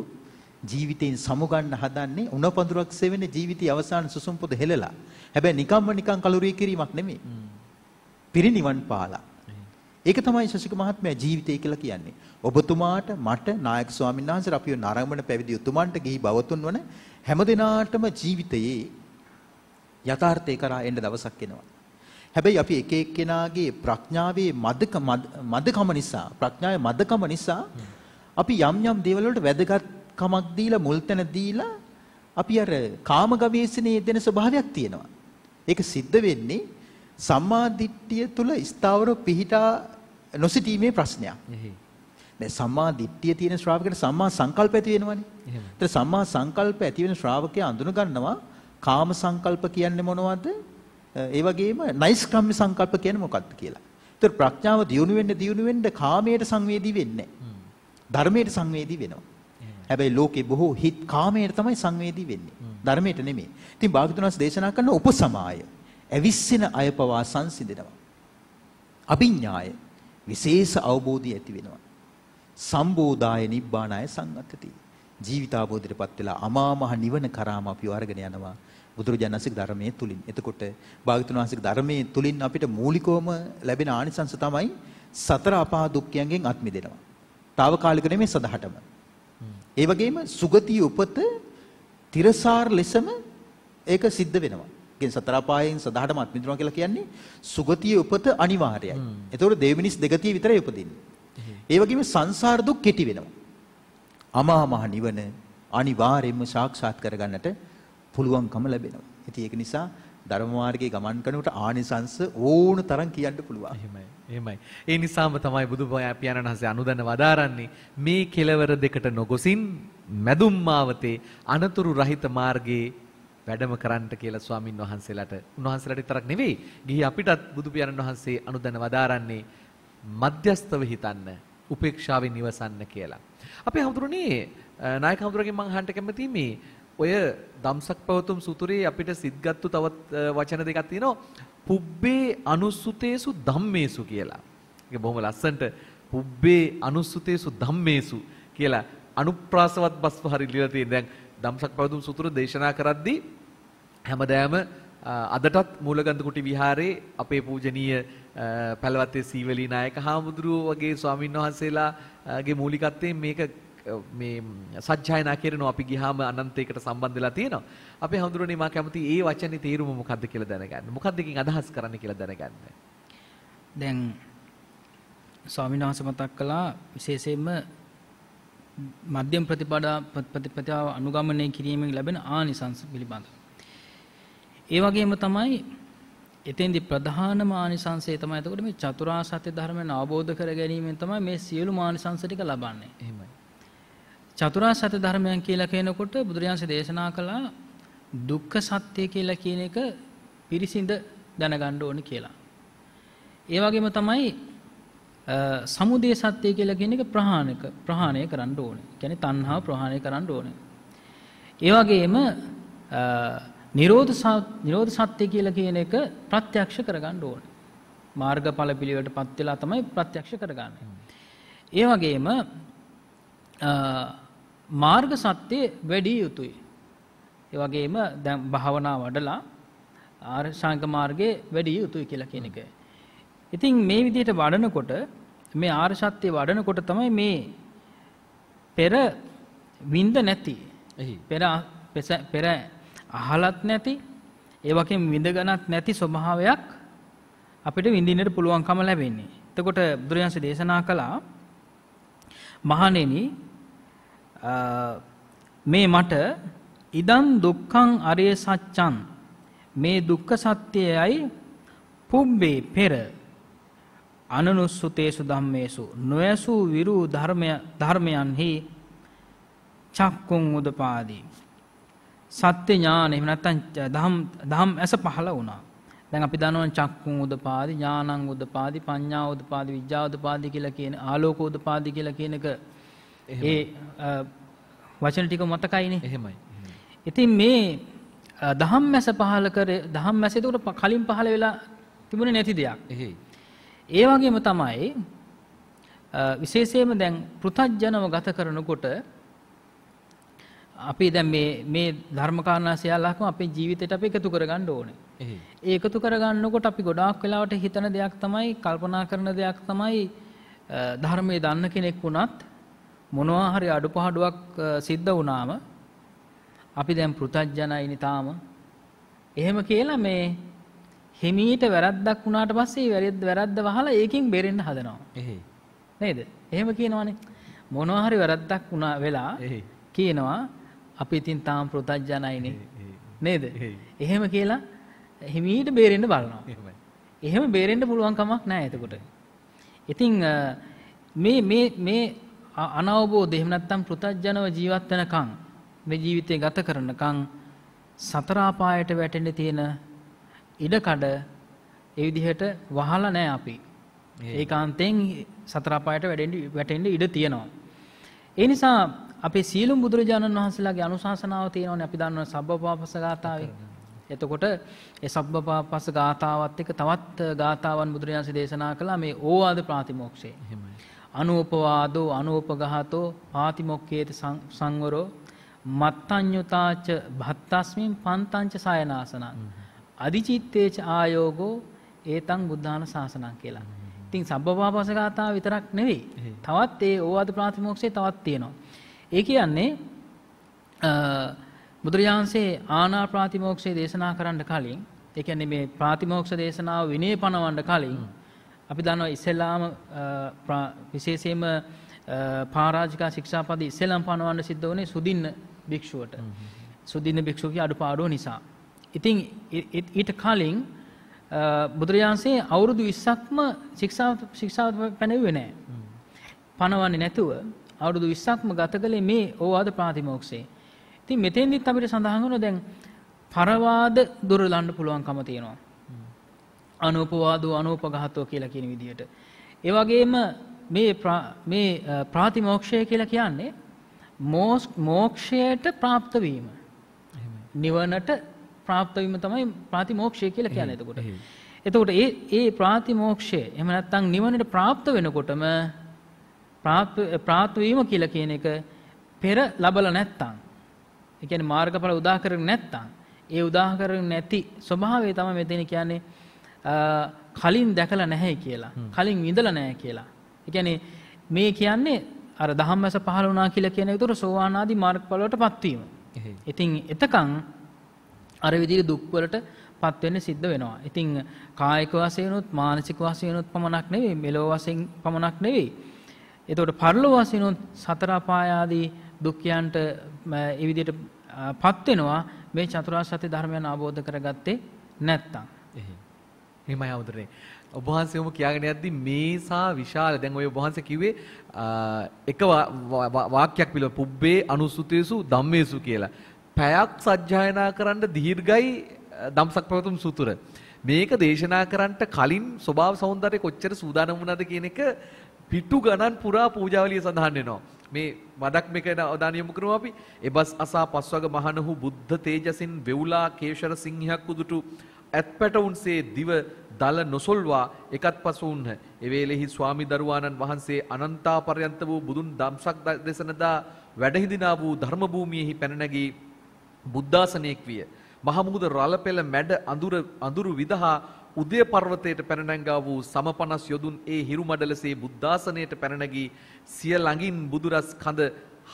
ජීවිතයෙන් සමුගන්න හදන්නේ උණපඳුරක් සෙවෙන ජීවිතයේ අවසාන සුසුම් පොද හෙලලා. හැබැයි නිකම්ම නිකම් කලුරිය කිරීමක් නෙමෙයි. පිරිනිවන් පාලා. ඒක තමයි ශසික මහත්මයා ජීවිතය කියලා කියන්නේ. ඔබතුමාට මට නායක ස්වාමීන් වහන්සේ අපිව නරඹන පැවිදි උතුමන්ට ගිහි බවතුන් වන හැමදෙනාටම ජීවිතයේ යථාර්ථය කරා එන්න දවසක් එනවා. හැබැයි අපි එක එක්කෙනාගේ ප්‍රඥාවේ මදක මදකම නිසා ප්‍රඥාවේ මදකම නිසා අපි යම් යම් දේවල් වලට වැදගත් කමක් දීලා මුල්තන දීලා අපි අර කාම ගවේෂණයේ දෙන ස්වභාවයක් තියෙනවා. ඒක සිද්ධ වෙන්නේ සම්මා දිට්ඨිය තුල ස්ථාවර පිහිටා නොසිටීමේ ප්‍රශ්නයක්. දැන් සම්මා දිට්ඨිය තියෙන ශ්‍රාවකයට සම්මා සංකල්ප ඇති වෙනවනේ. ඒතර සම්මා සංකල්ප ඇති වෙන ශ්‍රාවකයා අඳුන ගන්නවා කාම සංකල්ප කියන්නේ මොනවද? ඒ වගේම නෛෂ්ක්‍රම්‍ය සංකල්ප කියන්නේ මොකක්ද කියලා. ඒතර ප්‍රඥාව දියුණු වෙන්න දියුණු වෙන්න කාමයට සංවේදී වෙන්නේ නැහැ. ධර්මයට සංවේදී වෙනවා. හැබැයි ලෝකේ බොහෝ හිත් කාමයට තමයි සංවේදී වෙන්නේ. ධර්මයට නෙමෙයි. ඉතින් භාග්‍යතුන්ස් දේශනා කරන උපසමාය ඇවිස්සෙන අය පවා සංසිඳෙනවා. අභිඥාය විශේෂ අවබෝධය ඇති වෙනවා. සම්බෝධාය නිබ්බාණාය සංගතති. ජීවිතාබෝධයටපත් වෙලා අමා මහ නිවන කරාම අපි වර්ගන යනවා. බුදුරජාණන්සේක ධර්මයේ තුලින්. එතකොට භාග්‍යතුන් වහන්සේක ධර්මයේ තුලින් අපිට මූලිකවම ලැබෙන ආනිසංස තමයි සතර අපා දුක්ඛයන්ගෙන් අත් මිදෙනවා. తాවකාලික නෙමෙයි සදහටම. ඒ වගේම සුගතිය උපත තිරසාර ලෙසම ඒක සිද්ධ වෙනවා. කියන සතර පායෙන් සදාටම අත්මිඳුනවා කියලා කියන්නේ සුගතිය උපත අනිවාර්යයි. ඒතකොට දෙවිනිස් දෙගතිය විතරයි උපදින්නේ. ඒ වගේම සංසාර දුක් කෙටි වෙනවා. අමා මහ නිවන අනිවාර්යයෙන්ම සාක්ෂාත් කරගන්නට පුළුවන්කම ලැබෙනවා. ඉතින් ඒක නිසා ධර්ම මාර්ගයේ ගමන් කරනකොට ආනිසංස ඕන තරම් කියන්න පුළුවන්. එහෙමයි. එහෙමයි. ඒ නිසාම තමයි බුදුබෝය පියාණන් හසේ අනුදැන වදාරන්නේ මේ කෙලවර දෙකට නොගොසින් මැදුම් මාවතේ අනතුරු රහිත මාර්ගයේ වැඩම කරන්නට කියලා ස්වාමින් වහන්සේලාට උන්වහන්සේලාට විතරක් නෙවෙයි ගිහි අපිටත් බුදු පියාණන් වහන්සේ අනුදැන වදාරන්නේ මධ්‍යස්තව හිතන්න උපේක්ෂාවෙන් නිවසන්න කියලා. අපේ හඳුරුනේ නායක හඳුරුගෙන් මම අහන්න කැමති මේ ඔය දම්සක් පවතුම් සුතුරේ අපිට සිද්ගත්තු තවත් වචන දෙකක් තියෙනවා පුබ්බේ අනුස්සුතේසු ධම්මේසු කියලා. ඒක බොහොම ලස්සනට පුබ්බේ අනුස්සුතේසු ධම්මේසු කියලා අනුප්‍රාසවත් බස්ව හරි ලියලා තියෙන. දැන් දම්සක් පවදුම් සූත්‍ර දේශනා කරද්දී හැමදාම අදටත් මූලගන්ධ කුටි විහාරේ අපේ පූජනීය පැලවත්තේ සීවලී නායක හාමුදුරුවෝ වගේ ස්වාමින්වහන්සේලාගේ මූලිකත්වයෙන් මේක මේ සජ්ජායනා කරනවා අපි ගිහාම අනන්තයකට සම්බන්ධ වෙලා තියෙනවා. අපේ හඳුරන්නේ මා කැමති ඒ වචනේ තේරුම මොකද්ද කියලා දැනගන්න. මොකක්ද එකකින් අදහස් කරන්න කියලා දැනගන්න. දැන් ස්වාමීන් වහන්සේ මතක් කළා විශේෂයෙන්ම මධ්‍යම ප්‍රතිපදා ප්‍රතිපදාව අනුගමනය කිරීමෙන් ලැබෙන ආනිසංස පිළිබඳව. ඒ වගේම තමයි එතෙන්දි ප්‍රධානම ආනිසංසය තමයි එතකොට මේ චතුරාර්ය සත්‍ය ධර්මයන් අවබෝධ කර ගැනීමෙන් තමයි මේ සියලු මානිසංස ටික ලබන්නේ. එහෙමයි. චතුරා සත ධර්මයන් කියලා කියනකොට බුදුරජාන්ස දේශනා කළා දුක්ඛ සත්‍ය කියලා කියන එක පිරිසිඳ දැනගන්න ඕන කියලා. ඒ වගේම තමයි සමුදය සත්‍යය කියලා කියන එක ප්‍රහාණක ප්‍රහාණය කරන්න ඕන. කියන්නේ තණ්හාව ප්‍රහාණය කරන්න ඕන. ඒ වගේම නිරෝධ නිරෝධ සත්‍ය කියලා කියන එක ප්‍රත්‍යක්ෂ කරගන්න ඕන. මාර්ගඵල පිළිවෙලටපත් වෙලා තමයි ප්‍රත්‍යක්ෂ කරගන්නේ. ඒ වගේම මාර්ග සත්‍යය වැඩිය යුතුයි. ඒවගේම දැම් භාවනා වඩලා ආර්ශංක මාර්ගය වැඩිය යුතුයි කියලා කියන එක. ඉතින් මේ විදියට වඩනකොට මේ ආර්ශත්‍යය වඩනකොට තමයි මේ පෙර වින්ද නැති පෙර අහලත් නැති ඒවකින් විඳගනත් නැති ස්වභාවයක් අපිට විඳින්නට පුළුවන්කම ලැබෙන්නේ. එතකොට බුදුරජාන්සේ දේශනා කළා මහණෙනි මේ මට ඉදන් දුක්ඛං අරේ සච්ඡං මේ දුක්ඛ සත්‍යයයි පුබ්බේ පෙර අනනුස්සුතේසු ධම්මේසු නොයසූ විරු ධර්මය ධර්මයන්හි චක්කුං උදපාදී සත්‍ය ඥාන එහෙම නැත්නම් ධම් ධම් ඇස පහළ වුණා. දැන් අපි දන්නවනේ චක්කුං උදපාදී ඥානං උදපාදී පඤ්ඤා උදපාදී විඥා උදපාදී කියලා කියන ආලෝක උදපාදී කියලා කියන එක ඒ වචන ටික මතකයිනේ. එහෙමයි. ඉතින් මේ ධම්මැස පහල කර ධම්මැස එතකොට කලින් පහල වෙලා තිබුණේ නැති දෙයක්. එහෙයි. ඒ වගේම තමයි විශේෂයෙන්ම දැන් පෘථජ්ජනව ගත කරනකොට අපි දැන් මේ මේ ධර්මකාරණා සියල්ලක්ම අපේ ජීවිතයට අපි එකතු කරගන්න ඕනේ. ඒ එකතු කරගන්නකොට අපි ගොඩාක් වෙලාවට හිතන දෙයක් තමයි කල්පනා කරන දෙයක් තමයි ධර්මයේ දන්න කෙනෙක් වුණත් මොනවා හරි අඩුපාඩුවක් සිද්ධ වුණාම අපි දැන් පෘතජ්ජනයි නිතාම එහෙම කියලා මේ හිමීට වැරද්දක් වුණාට පස්සේ වැරද්ද වැරද්ද වහලා ඒකෙන් බේරෙන්න හදනවා. එහේ. නේද? එහෙම කියනවනේ. මොනවා හරි වැරද්දක් වුණා වෙලා කියනවා අපි ඉතින් තාම පෘතජ්ජනයිනේ. නේද? එහෙම කියලා හිමීට බේරෙන්න බලනවා. එහෙම බේරෙන්න පුළුවන් කමක් නැහැ එතකොට. ඉතින් මේ මේ මේ අනවබෝධ එහෙම නැත්නම් පෘථජනව ජීවත් වෙනකන් මේ ජීවිතේ ගත කරනකන් සතර ආපායට වැටෙන්න තියෙන ඉඩකඩ ඒ විදිහට වහලා නැහැ අපි. ඒකාන්තයෙන් සතර ආපායට වැටෙන්න ඉඩ තියෙනවා. ඒ නිසා අපේ සීලුම් බුදුරජාණන් වහන්සේලාගේ අනුශාසනාව තියෙනවානේ අපි දන්නවා සබ්බපාපස ගාථාවේ. එතකොට ඒ සබ්බපාපස ගාථාවත් එක්ක තවත් ගාථාවන් බුදුරජාණන් දේශනා කළා මේ ඕවාද ප්‍රාතිමෝක්ෂේ. එහෙමයි. අනුපවාදෝ අනුපගහතෝ පාතිමොක්කේත සංවරෝ මත්තඤ්ඤුතාච භත්තස්මින් පන්තංච සයනාසනං අදිචිත්තේච ආයෝගෝ ඒතං බුද්ධාන ශාසනං කියලා. ඉතින් සබ්බපාපස ගාථා විතරක් නෙවෙයි. තවත් ඒ ඕවාද ප්‍රාතිමෝක්ෂේ තවත් තියෙනවා. ඒ කියන්නේ බුදුරජාන්සේ ආනා ප්‍රාතිමෝක්ෂේ දේශනා කරන්න කලින් ඒ කියන්නේ මේ ප්‍රාතිමෝක්ෂ දේශනාව විනය පනවන්න කලින් අපි දන්නවා ඉස්සෙල්ලාම විශේෂයෙන්ම පරාජිකා ශික්ෂාපද ඉස්සෙල්ලාම පනවන්න සිද්ධ වුණේ සුදින්න භික්ෂුවට. සුදින්න භික්ෂුවගේ අඩුපාඩුව නිසා. ඉතින් ඊට කලින් බුදුරජාන්සේ අවුරුදු 20ක්ම ශික්ෂාව ශික්ෂාව පැනෙව්වේ නැහැ. පනවන්නේ නැතුව අවුරුදු 20ක්ම ගත කළේ මේ ඕවාද ප්‍රාතිමෝක්ෂේ. ඉතින් මෙතෙන්දිත් අපිට සඳහන් වෙනවා දැන් පරවාද දුරලන්න පුළුවන්කම තියෙනවා. අනූපවාදෝ අනූපඝාතෝ කියලා කියන විදිහට. ඒ වගේම මේ මේ ප්‍රාතිමෝක්ෂය කියලා කියන්නේ මෝක්ෂයට પ્રાપ્ત වීම. නිවනට પ્રાપ્ત වීම තමයි ප්‍රාතිමෝක්ෂය කියලා කියන්නේ එතකොට. එතකොට ඒ ඒ ප්‍රාතිමෝක්ෂය එහෙම නැත්නම් නිවනට પ્રાપ્ત වෙනකොටම પ્રાપ્ત වීම කියලා කියන එක පෙර ලබලා නැත්නම් ඒ කියන්නේ මාර්ගඵල උදාහ කරගෙන නැත්නම් ඒ උදාහ කරගෙන නැති ස්වභාවය තමයි මෙතන කියන්නේ කලින් දැකල නැහැ කියලා කලින් විඳල නෑ කියලා. එකැනෙ මේ කියන්නේ අර දහම් ඇස පහල වනා කියල කියන තුර සෝවානාදී මාර්ග පලට පත්වීම. ඉතිං එතකං අර විදිරි දුක්වලට පත්වෙන්න සිද්ධ වෙනවා. ඉතිං කායක වසයනුත් මානසික වසයනුත් පමණක් නෙවේ මෙලෝ වසෙන් පමණක් නෙවෙයි. එතවට පරලෝ වසයනුත් සතරාපායාදී දුක්කයන්ට එවිදියට පත්වෙනවා මේ චතුරා සති ධර්මයන් අබෝධ කරගත්තේ නැත්තං. එහි. එහෙමයි හඳුරන්නේ. ඔබ වහන්සේ ඔබ කියාගෙන යද්දි මේ සා විශාල දැන් ඔය ඔබ වහන්සේ කිව්වේ එක වාක්‍යයක් පිළිව පුබ්බේ අනුසුතේසු ධම්මේසු කියලා. පැයක් සජ්ජායනා කරන්න දීර්ඝයි ධම්සක් ප්‍රවතුම් සූත්‍ර. මේක දේශනා කරන්නට කලින් ස්වභාව సౌందර්යය කොච්චර සූදානම් වුණාද කියන එක පිටු ගණන් පුරා පූජාවලිය සඳහන් වෙනවා. මේ මදක් මේක අවධානය යොමු කරමු අපි. එබස් අසා පස්වග මහණහු බුද්ධ තේජසින් වෙවුලා කේශර සිංහයක් උදුටු ඇත්පැටවුන්සේ දිව දල නොසොල්වා එකත් පසුන්හ. එවේලෙහි ස්වාමි දරුවාණන් වහන්සේ අනන්තා පර්යන්ත වූ බුදුන් දම්සක් දෙසනදා වැඩහිදිනා වූ ධර්මභූමියෙහි පැනනැගී බුද්ධාසනයෙක් විය. මහමුද රලපෙළ මැඩ අඳුරු විදහා උදය පර්වතයට පැනනැංගා වූ සමපනස් යොදුන් ඒ හිරුමඩලසේ බුද්ධාසනයට පැනනැගී සිය ළඟින් බුදුරස් කඳ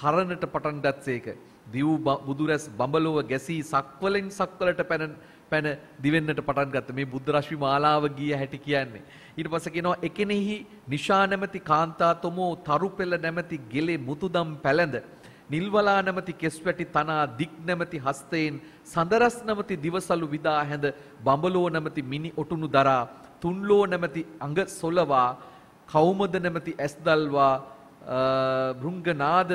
හරණට පටන් ගත්සේක. දිව් බුදුරැස් බඹලොව ගැසී සක්වලෙන් සක්වලට පැන පැන දිවෙන්නට පටන් ගත්ත මේ බුද්ධ රශ්මි මාලාව ගිය හැටි කියන්නේ. ඊට පස්සේ කියනවා එකෙනෙහි නිශා නැමැති කාන්තා තොමෝ තරුපෙළ නැමැති ගෙලේ මුතුදම් පැලඳ නිල්වලා නැමැති කෙස්වැටි තනා දික් නැමැති හස්තයෙන් සඳරස් නැමැති දිවසලු විදා හැඳ බඹලෝ නැමැති මිනි ඔටුනු දරා තුන්ලෝ නැමැති අඟ සොලවා කවුමද නැමැති ඇස් දල්වා භෘංගනාද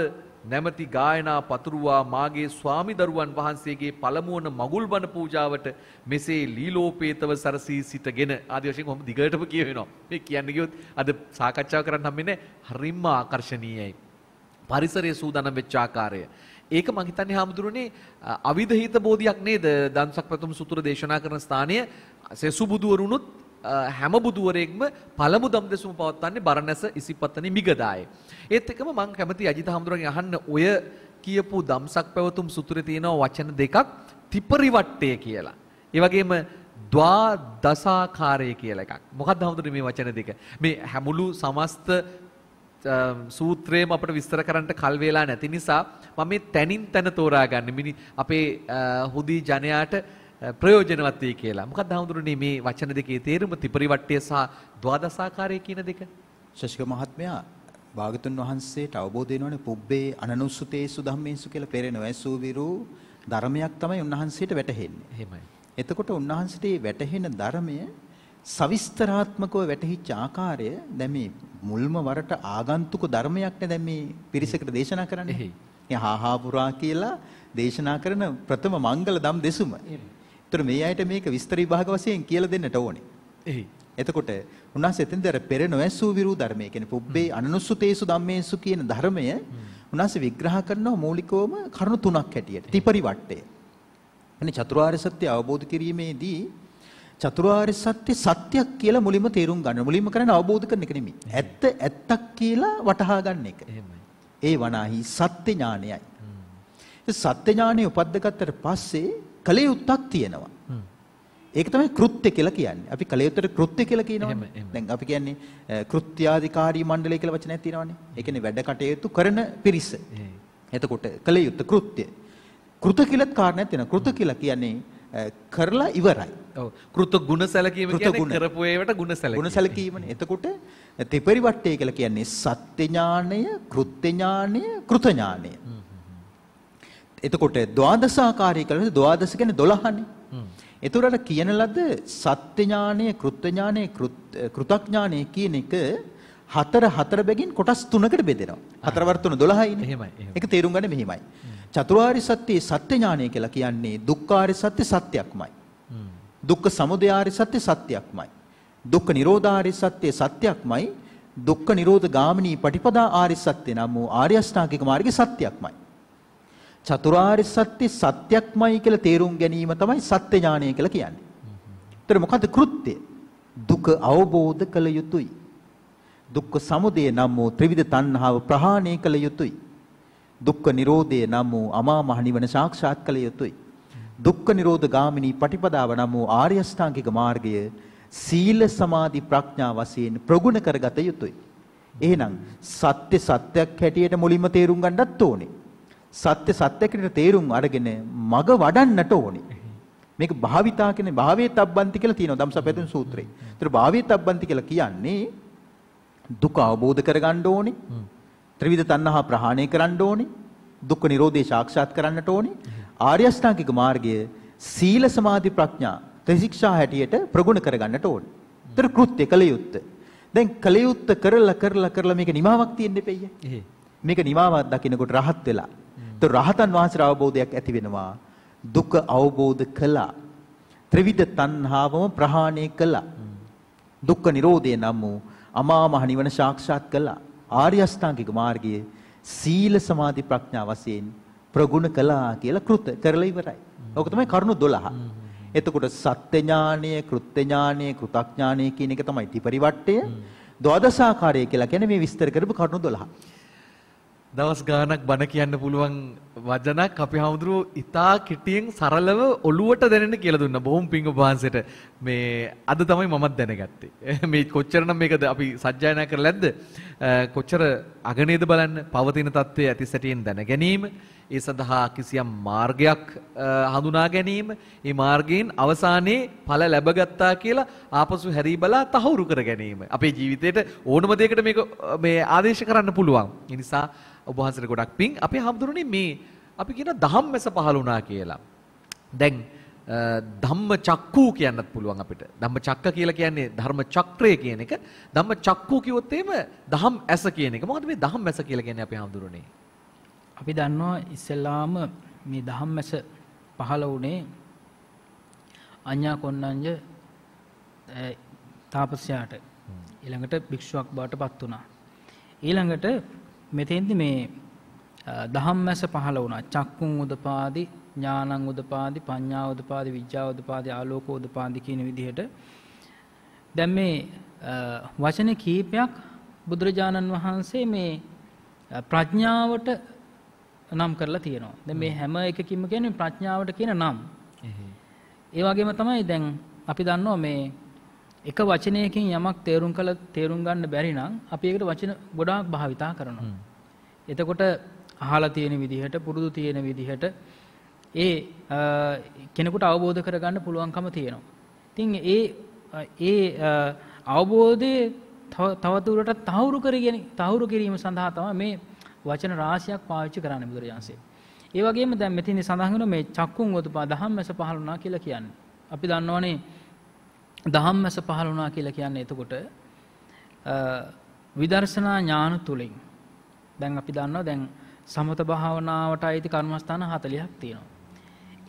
නැමැති ගායනා පතුරුවා මාගේ ස්වාමි දරුවන් වහන්සේගේ පළමුවන මගුල් බණ පූජාවට මෙසේ ලීලෝපේතව සරසී සිටගෙන ආදි වශයෙන් කොහොම දිගටම කියවෙනවා. මේ කියන්න ගියොත් අද සාකච්ඡා කරන්න හම්බෙන්නේ හරිම ආකර්ශනීයයි. පරිසරයේ සූදානම් වෙච්ච ආකාරය. ඒක මං හිතන්නේ හාමුදුරනේ අවිධහිත බෝධියක් නේද? දන්සක් ප්‍රථම සූත්‍ර දේශනා කරන ස්ථානය සෙසුබුදුවරුණුත් හැම බුදුවරයෙක්ම පළමු දම් දෙසුම පවත්වන්නේ බරණැස ඉසිපතනි මිගදායේ. ඒත් එකම මං කැමති අජිත හමුදුරගෙන් අහන්න ඔය කියපු දම්සක් පැවතුම් සුතුරේ තියෙන වචන දෙකක් තිපරිවට්ටය කියලා. ඒ වගේම ද්වා දසාකාරය කියලා එකක්. මොකක්ද හමුදුරේ මේ වචන දෙක? මේ හැමුළු සමස්ත සූත්‍රයේම අපිට විස්තර කරන්නට කල් වේලා නැති නිසා මම මේ තැනින් තැන තෝරා ගන්න මිනි අපේ හුදී ජනයාට ප්‍රයෝජනවත් වෙයි කියලා. මොකක්ද හඳුරන්නේ මේ වචන දෙකේ තේරුම ත්‍රිපරිවට්ටය සහ ද්වාදසාකාරය කියන දෙක? ශෂික මහත්මයා භාගතුන් වහන්සේට අවබෝධ වෙනවනේ පුබ්බේ අනනුස්සුතේසු ධම්මේසු කියලා පෙරෙන වැසූවිරු ධර්මයක් තමයි උන්වහන්සේට වැටහෙන්නේ. එහෙමයි. එතකොට උන්වහන්සේට වැටහෙන ධර්මය සවිස්තරාත්මකව වැටහිච්ච ආකාරය දැන් මේ මුල්ම වරට ආගන්තුක ධර්මයක් නේ දැන් මේ පිරිසකට දේශනා කරන්නේ. එහේ. මේ හාහාපුරා කියලා දේශනා කරන ප්‍රථම මංගල දම් දෙසුම. ඒතර මේ අයට මේක විස්තර විභාග වශයෙන් කියලා දෙන්නට ඕනේ. එහේ. එතකොට උන්වහන්සේ එතෙන්ද අර පෙර නොඇසූ විරු ධර්මය කියන්නේ පුබ්බේ අනනුසුතේසු ධම්මේසු කියන ධර්මය උන්වහන්සේ විග්‍රහ කරනවා මූලිකවම කරුණු තුනක් හැටියට. ත්‍රිපරිවට්ටය. එනි චතුරාර්ය සත්‍ය අවබෝධ කිරීමේදී චතුරාර්ය සත්‍ය සත්‍යයක් කියලා මුලින්ම තේරුම් ගන්න. මුලින්ම කරන්නේ අවබෝධ කරන එක නෙමෙයි. ඇත්ත ඇත්තක් කියලා වටහා ගන්න එක. ඒ වනාහි සත්‍ය ඥානයයි. සත්‍ය ඥානය උපද්දගත්තට පස්සේ කලියුත්තක් තියෙනවා. ඒක තමයි කෘත්‍ය කියලා කියන්නේ. අපි කළ යුත්තේ කෘත්‍ය කියලා කියනවානේ. දැන් අපි කියන්නේ කෘත්‍යාධිකාරී මණ්ඩලය කියලා වචනයක් තියෙනවානේ. ඒ කියන්නේ වැඩ කටයුතු කරන පිරිස. එතකොට කළ යුත්තේ කෘත්‍ය. කෘත කියලාත් කාරණයක් තියෙනවා. කෘත කියලා කියන්නේ කරලා ඉවරයි. ඔව්. කෘත ගුණ සැලකීම කියන්නේ කරපු ඒවට ගුණ සැලකීම. ගුණ සැලකීමනේ. එතකොට ත්‍රිපරිවට්ටය කියලා කියන්නේ සත්‍ය ඥාණය, කෘත්‍ය ඥාණය, කෘත ඥාණය. එතකොට ද්වාදසාකාරී කියලා කියන්නේ ද්වාදස කියන්නේ 12නේ. එතකොට කියන ලද සත්‍ය ඥානය, කෘත්‍ය ඥානය, කෘතඥානය කියන එක හතර හතර බැගින් කොටස් තුනකට බෙදෙනවා. හතර වර තුන 12යිනේ. එහෙමයි. ඒක තේරුම් ගන්න මෙහෙමයි. චතුරාර්ය සත්‍යයේ සත්‍ය ඥානය කියලා කියන්නේ දුක්ඛාර්ය සත්‍ය සත්‍යක්මයි. දුක්ඛ සමුදයාර්ය සත්‍ය සත්‍යක්මයි. දුක්ඛ නිරෝධාර්ය සත්‍ය සත්‍යක්මයි. දුක්ඛ නිරෝධ ගාමිනී පටිපදා ආර්ය සත්‍ය නම් වූ ආර්ය අෂ්ටාංගික මාර්ගයේ සත්‍යක්මයි. චතුරාර්ය සත්‍ය සත්‍යක්මයි කියලා තේරුම් ගැනීම තමයි සත්‍ය ඥානය කියලා කියන්නේ. ඒතර මොකද කෘත්‍ය? දුක අවබෝධ කළ යුතුයි. දුක්ඛ සමුදය නම් වූ ත්‍රිවිධ තණ්හාව ප්‍රහාණය කළ යුතුයි. දුක්ඛ නිරෝධය නම් වූ අමා මහ නිවන සාක්ෂාත් කළ යුතුයි. දුක්ඛ නිරෝධ ගාමිනී පටිපදාව නම් වූ ආර්ය අෂ්ටාංගික මාර්ගය සීල සමාධි ප්‍රඥා වශයෙන් ප්‍රගුණ කරගත යුතුයි. එහෙනම් සත්‍ය සත්‍යක් හැටියට මුලින්ම තේරුම් ගන්නත් ඕනේ. සත්‍ය සත්‍යකට තේරුම් අරගෙන මග වඩන්නට ඕනේ. මේක භාවිතා කියන්නේ භාවේ තබ්බන්ති කියලා තියෙනවා ධම්සපතන් සූත්‍රයේ. ඒතර භාවේ තබ්බන්ති කියලා කියන්නේ දුක අවබෝධ කරගන්න ඕනේ. ත්‍රිවිධ තණ්හා ප්‍රහාණය කරන්න ඕනේ. දුක්ඛ නිරෝධය සාක්ෂාත් කරන්නට ඕනේ. ආර්ය අෂ්ටාංගික මාර්ගය සීල සමාධි ප්‍රඥා ත්‍රිශික්ෂා හැටියට ප්‍රගුණ කරගන්නට ඕනේ. ඒතර කෘත්‍ය කළ යුත්තේ. දැන් කළ යුත්තේ කරලා කරලා කරලා මේක නිමාවක් තියෙන්න දෙපෙయ్య. මේක නිමාවක් දකින්නකොට රහත් වෙලා ද රහතන් වහන්සේ අවබෝධයක් ඇති වෙනවා. දුක අවබෝධ කළා. ත්‍රිවිධ තණ්හාවම ප්‍රහාණය කළා. දුක්ඛ නිරෝධය නම් වූ අමා මහ නිවන සාක්ෂාත් කළා. ආර්ය අෂ්ටාංගික මාර්ගයේ සීල සමාධි ප්‍රඥා වශයෙන් ප්‍රගුණ කළා කියලා කෘත කරලා ඉවරයි. ඕක තමයි කරුණු 12. එතකොට සත්‍ය ඥානය, කෘත්‍ය ඥානය, කෘතඥානය කියන එක තමයි ත්‍රිපරිවට්ටය. ද්වාදශාකාරය කියලා කියන්නේ මේ විස්තර කරපු කරුණු 12. දවස් ගාණක් බණ කියන්න පුළුවන් වදනක් අපි හාමුදුරුව ඉතා කිටියෙන් සරලව ඔලුවට දැනෙන කියලා දුන්න බොහොම පිං උපහන්සට මේ අද තමයි මමත් දැනගත්තේ මේ කොච්චරනම් මේකද අපි සජ්ජායනා කරලා ඇද්ද කොච්චර අගනේද බලන්න පවතින තත්ත්වයේ ඇති සැටියෙන් දැන ගැනීම ඒ සඳහා කිසියම් මාර්ගයක් හඳුනා ගැනීම ඒ මාර්ගයෙන් අවසානයේ ඵල ලැබගත්තා කියලා ආපසු හැරී බලා තහවුරු කර ගැනීම අපේ ජීවිතේට ඕනම දෙයකට මේක මේ ආදේශ කරන්න පුළුවන් ඒ නිසා ඔබ වහන්සේට ගොඩක් පිං අපේ හැමදෙරුනේ මේ අපි කියන දහම්මැස පහළ වුණා කියලා. දැන් ධම්ම චක්කු කියන්නත් පුළුවන් අපිට. ධම්ම චක්ක කියලා කියන්නේ ධර්ම චක්‍රය කියන එක. ධම්ම චක්කු කිව්වොත් එහෙම ධම් ඇස කියන එක. මොකද මේ ධම් ඇස කියලා කියන්නේ අපි හඳුරන්නේ. අපි දන්නවා ඉස්සෙල්ලාම මේ ධම් ඇස පහළ වුණේ අඤ්ඤා කොණ්ණඤ්ඤ තාපසයාට. ඊළඟට භික්ෂුවක් බවට පත් වුණා. ඊළඟට මෙතෙන්දි මේ දහම් මැස පහළ වුණ චක්කුන් උදපාදි ඥානං උදපාදි පඤ්ඥාව උදපාදි විද්‍යාව උදපාදි ආලෝක උදපාදි කියන විදිහට දැම් මේ වචන කීපයක් බුදුරජාණන් වහන්සේ මේ ප්‍රඥාවට නම් කරලා තියෙනවා ද මේ හැම එකකිම ගැන ප්‍රඥාවට කියන නම් ඒවාගේම තමයි දැන් අපි දන්නවා මේ එක වචනයකින් යමක් තේරුම් කළ තේරුම් ගන්න බැරි නම් අපි ඒකට වචන ගොඩාක් භාවිතා කරනවා එතකොට අහලා තියෙන විදිහට පුරුදු තියෙන විදිහට ඒ කෙනෙකුට අවබෝධ කරගන්න පුළුවන්කම තියෙනවා. ඉතින් ඒ ඒ අවබෝධය තවදුරටත් තහවුරු කරගෙන තහවුරු කිරීම සඳහා තමයි මේ වචන රාශියක් පාවිච්චි කරන්නේ බුදුරජාන්සේ. ඒ වගේම දැන් මෙතනදී සඳහන් වෙන මේ චක්කුන් උතුපා ධම්මස පහළ වුණා කියලා කියන්නේ. අපි දන්නවනේ ධම්මස පහළ වුණා කියලා කියන්නේ එතකොට විදර්ශනා ඥාන තුලින් දැන් අපි දන්නවා දැන් සමත භාවනාවට අයිති කර්මස්ථාන 40ක් තියෙනවා.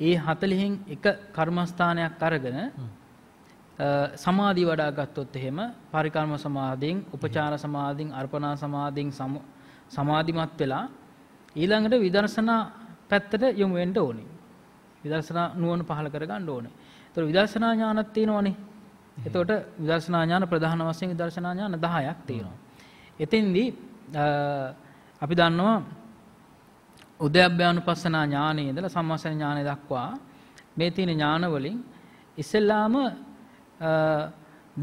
ඒ 40න් එක කර්මස්ථානයක් අරගෙන සමාධි වඩා ගත්තොත් එහෙම පරිකර්ම සමාධියෙන්, උපචාර සමාධියෙන්, අර්පණා සමාධියෙන් සමාධිමත් වෙලා ඊළඟට විදර්ශනා පැත්තට යොමු වෙන්න ඕනේ. විදර්ශනා නුවණ පහළ කරගන්න ඕනේ. ඒතකොට විදර්ශනා ඥානක් තියෙනවනේ. එතකොට විදර්ශනා ඥාන ප්‍රධාන වශයෙන් විදර්ශනා ඥාන 10ක් තියෙනවා. එතෙන්දී අපි දන්නවා උදයබ්‍යානුපස්සනා ඥානයේ ඉඳලා සම්මාසන ඥානය දක්වා මේ තියෙන ඥාන වලින් ඉස්සෙල්ලාම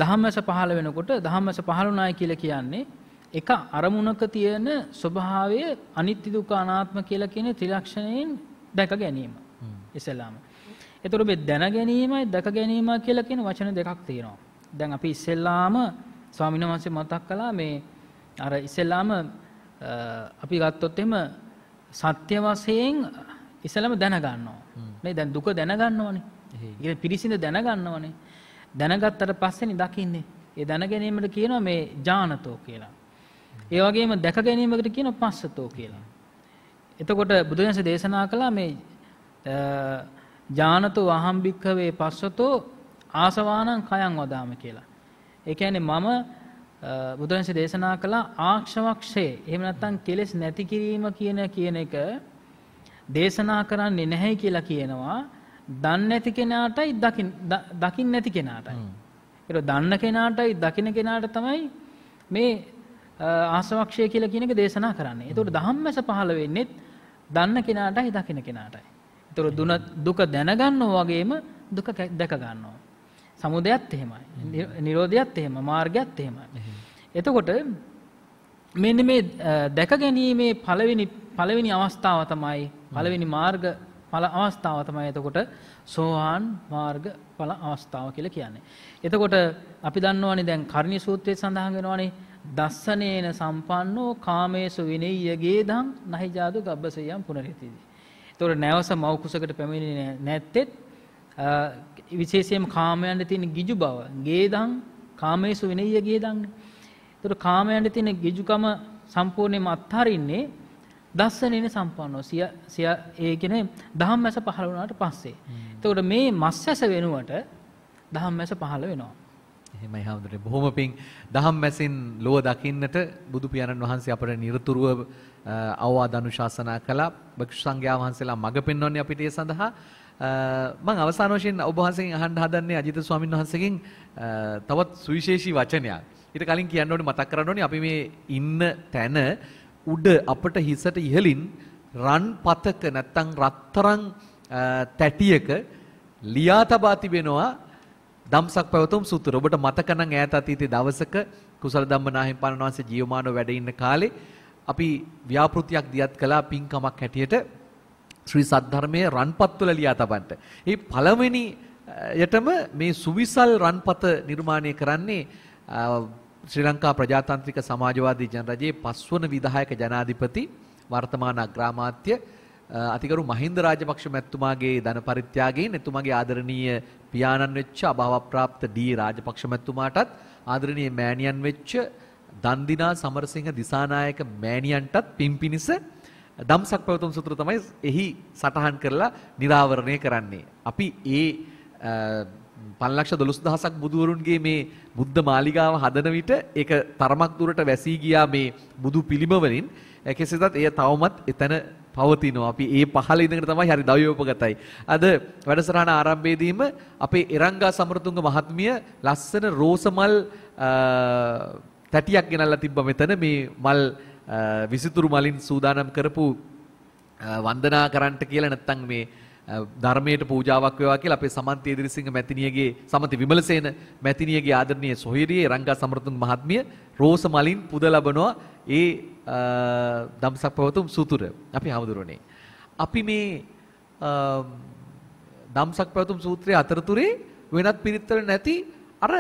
දහම්මස පහළ වෙනකොට දහම්මස පහළුණායි කියලා කියන්නේ එක අරමුණක තියෙන ස්වභාවය අනිත්‍ය දුක්ඛ අනාත්ම කියලා කියන ත්‍රිලක්ෂණයෙන් දැක ගැනීම. ඉස්සෙල්ලාම. ඒතර මේ දැන ගැනීමයි දැක ගැනීමයි කියලා කියන වචන දෙකක් තියෙනවා. දැන් අපි ඉස්සෙල්ලාම ස්වාමීන් වහන්සේ මතක් කළා මේ අර ඉස්සෙල්ලාම අපි ගත්තොත් එහෙම සත්‍ය වශයෙන් ඉසලම දැනගන්නවා. මේ දැන් දුක දැනගන්නවනේ. ඒක පිරිසිඳ දැනගන්නවනේ. දැනගත්තට පස්සේනේ දකින්නේ. ඒ දැන ගැනීමට කියනවා මේ ඥානතෝ කියලා. ඒ වගේම දැක ගැනීමකට කියනවා පස්සතෝ කියලා. එතකොට බුදුරජාණන් දේශනා කළා මේ ඥානතෝ අහම්බික්ඛවේ පස්සතෝ ආසවානං කයං වදාම කියලා. ඒ කියන්නේ මම බුදුරන්ස දේශනා කළා ආක්ෂවක්ෂේ එහෙම නැත්නම් කෙලෙස් නැති කිරීම කියන කියන එක දේශනා කරන්නේ නැහැ කියලා කියනවා දන්නේ නැති කෙනාටයි දකින් දකින් නැති කෙනාටයි. ඒක දන්න කෙනාටයි දකින කෙනාට තමයි මේ ආසවක්ෂය කියලා කියන එක දේශනා කරන්නේ. ඒතකොට ධම්මස පහළ වෙන්නේ දන්න කෙනාටයි දකින කෙනාටයි. ඒතකොට දුක දැනගන්නෝ වගේම දුක දැක ගන්නවා. සමුදයත් එහෙමයි. නිරෝධයත් එහෙම මාර්ගයත් එහෙමයි. එතකොට මෙන්න මේ දැක ගැනීමේ පළවෙනි පළවෙනි අවස්ථාව තමයි පළවෙනි මාර්ග ඵල අවස්ථාව තමයි එතකොට සෝහාන් මාර්ග ඵල අවස්ථාව කියලා කියන්නේ. එතකොට අපි දන්නවනේ දැන් කර්ණී සූත්‍රයේ සඳහන් වෙනවනේ දස්සනේන සම්පන්නෝ කාමේසු විනෙය්‍යගේ දං නහිජාදු ගබ්බසයම් පුනරිතීදී. එතකොට නැවස මෞකුසකට පැමිණෙන්නේ නැත්තේ විශේෂයෙන් කාමයන්ට තියෙන ගිජු බව ගේදං කාමේසු විනෙය්‍ය ගේදං. ඒතර කාමයන්ට තියෙන ගිජුකම සම්පූර්ණයෙන්ම අත්හරින්නේ දස්සනෙන සම්පන්නෝ සිය සිය ඒ කියන්නේ ධම්මැස පහළ වුණාට පස්සේ. එතකොට මේ මස්සැස වෙනුවට ධම්මැස පහළ වෙනවා. එහෙමයි හැමදෙරේ බොහොම පිං ධම්මැසින් ලොව දකින්නට බුදු පියාණන් වහන්සේ අපට নিরතුරුව අවවාද අනුශාසනා කළා. භික්ෂු සංඝයා වහන්සේලා මඟ පෙන්වන්නේ අපිට ඒ සඳහා. මම අවසාන වශයෙන් ඔබ වහන්සේගෙන් අහන්න හදන්නේ අජිත ස්වාමීන් වහන්සේගෙන් තවත් සුවිශේෂී වචනයක්. ඊට කලින් කියන්න ඕනේ මතක් කරන්න ඕනේ අපි මේ ඉන්න තැන උඩ අපට හිසට ඉහලින් රන් පතක නැත්තම් රත්තරන් තැටියක ලියා තබා තිබෙනවා දම්සක් පැවතුම් සූත්‍ර. ඔබට මතක නම් ඈත අතීතයේ දවසක කුසල ධම්මනාහිම් පානවාංශ ජීවමානව වැඩ ඉන්න කාලේ අපි ව්‍යාපෘතියක් දියත් කළා පින්කමක් හැටියට ශ්‍රී සද්ධර්මයේ රන්පත්වල ලියා තබන්න. ඒ පළවෙනි යටම මේ සුවිසල් රන්පත නිර්මාණය කරන්නේ ශ්‍රී ලංකා ප්‍රජාතන්ත්‍රික සමාජවාදී ජනරජයේ පස්වන විධායක ජනාධිපති වර්තමාන අග්‍රාමාත්‍ය අතිගරු මහින්ද රාජපක්ෂ මැතිතුමාගේ ධන පරිත්‍යාගයෙන් එතුමාගේ ආදරණීය පියාණන් වෙච්ච අභාවප්‍රාප්ත ඩී රාජපක්ෂ මැතිතුමාටත් ආදරණීය මෑණියන් වෙච්ච දන්දිනා සමරසිංහ දිසානායක මෑණියන්ටත් පින් පිනිස දම්සක් පැවතුම් සූත්‍ර තමයි එහි සටහන් කරලා නිරාවරණය කරන්නේ. අපි ඒ පන්ලක්ෂ දොළොස් දහසක් බුදුවරුන්ගේ මේ බුද්ධ මාලිගාව හදන විට ඒක තරමක් දුරට වැසී ගියා මේ බුදු පිළිම වලින් කෙසේදත් එය තවමත් එතන පවතිනවා. අපි ඒ පහළ ඉඳගෙන තමයි හරි දවයෝපගතයි. අද වැඩසටහන ආරම්භයේදීම අපේ එරංගා සමරතුංග මහත්මිය ලස්සන රෝස මල් තැටියක් ගෙනල්ලා තිබ්බා මෙතන මේ මල් විසිතුරු මලින් සූදානම් කරපු වන්දනා කරන්නට කියලා නැත්තම් මේ ධර්මයට පූජාවක් වේවා කියලා අපේ සමන්ති ඉදිරිසිංහ මැතිණියගේ සමති විමලසේන මැතිණියගේ ආදරණීය සොහිරියේ රංගා සමරතුන් මහත්මිය රෝස මලින් පුද ලබනවා ඒ දම්සක් පවතුම් සුතුර අපි හමුදුරනේ අපි මේ දම්සක් පවතුම් සූත්‍රයේ අතරතුරේ වෙනත් පිරිත්වල නැති අර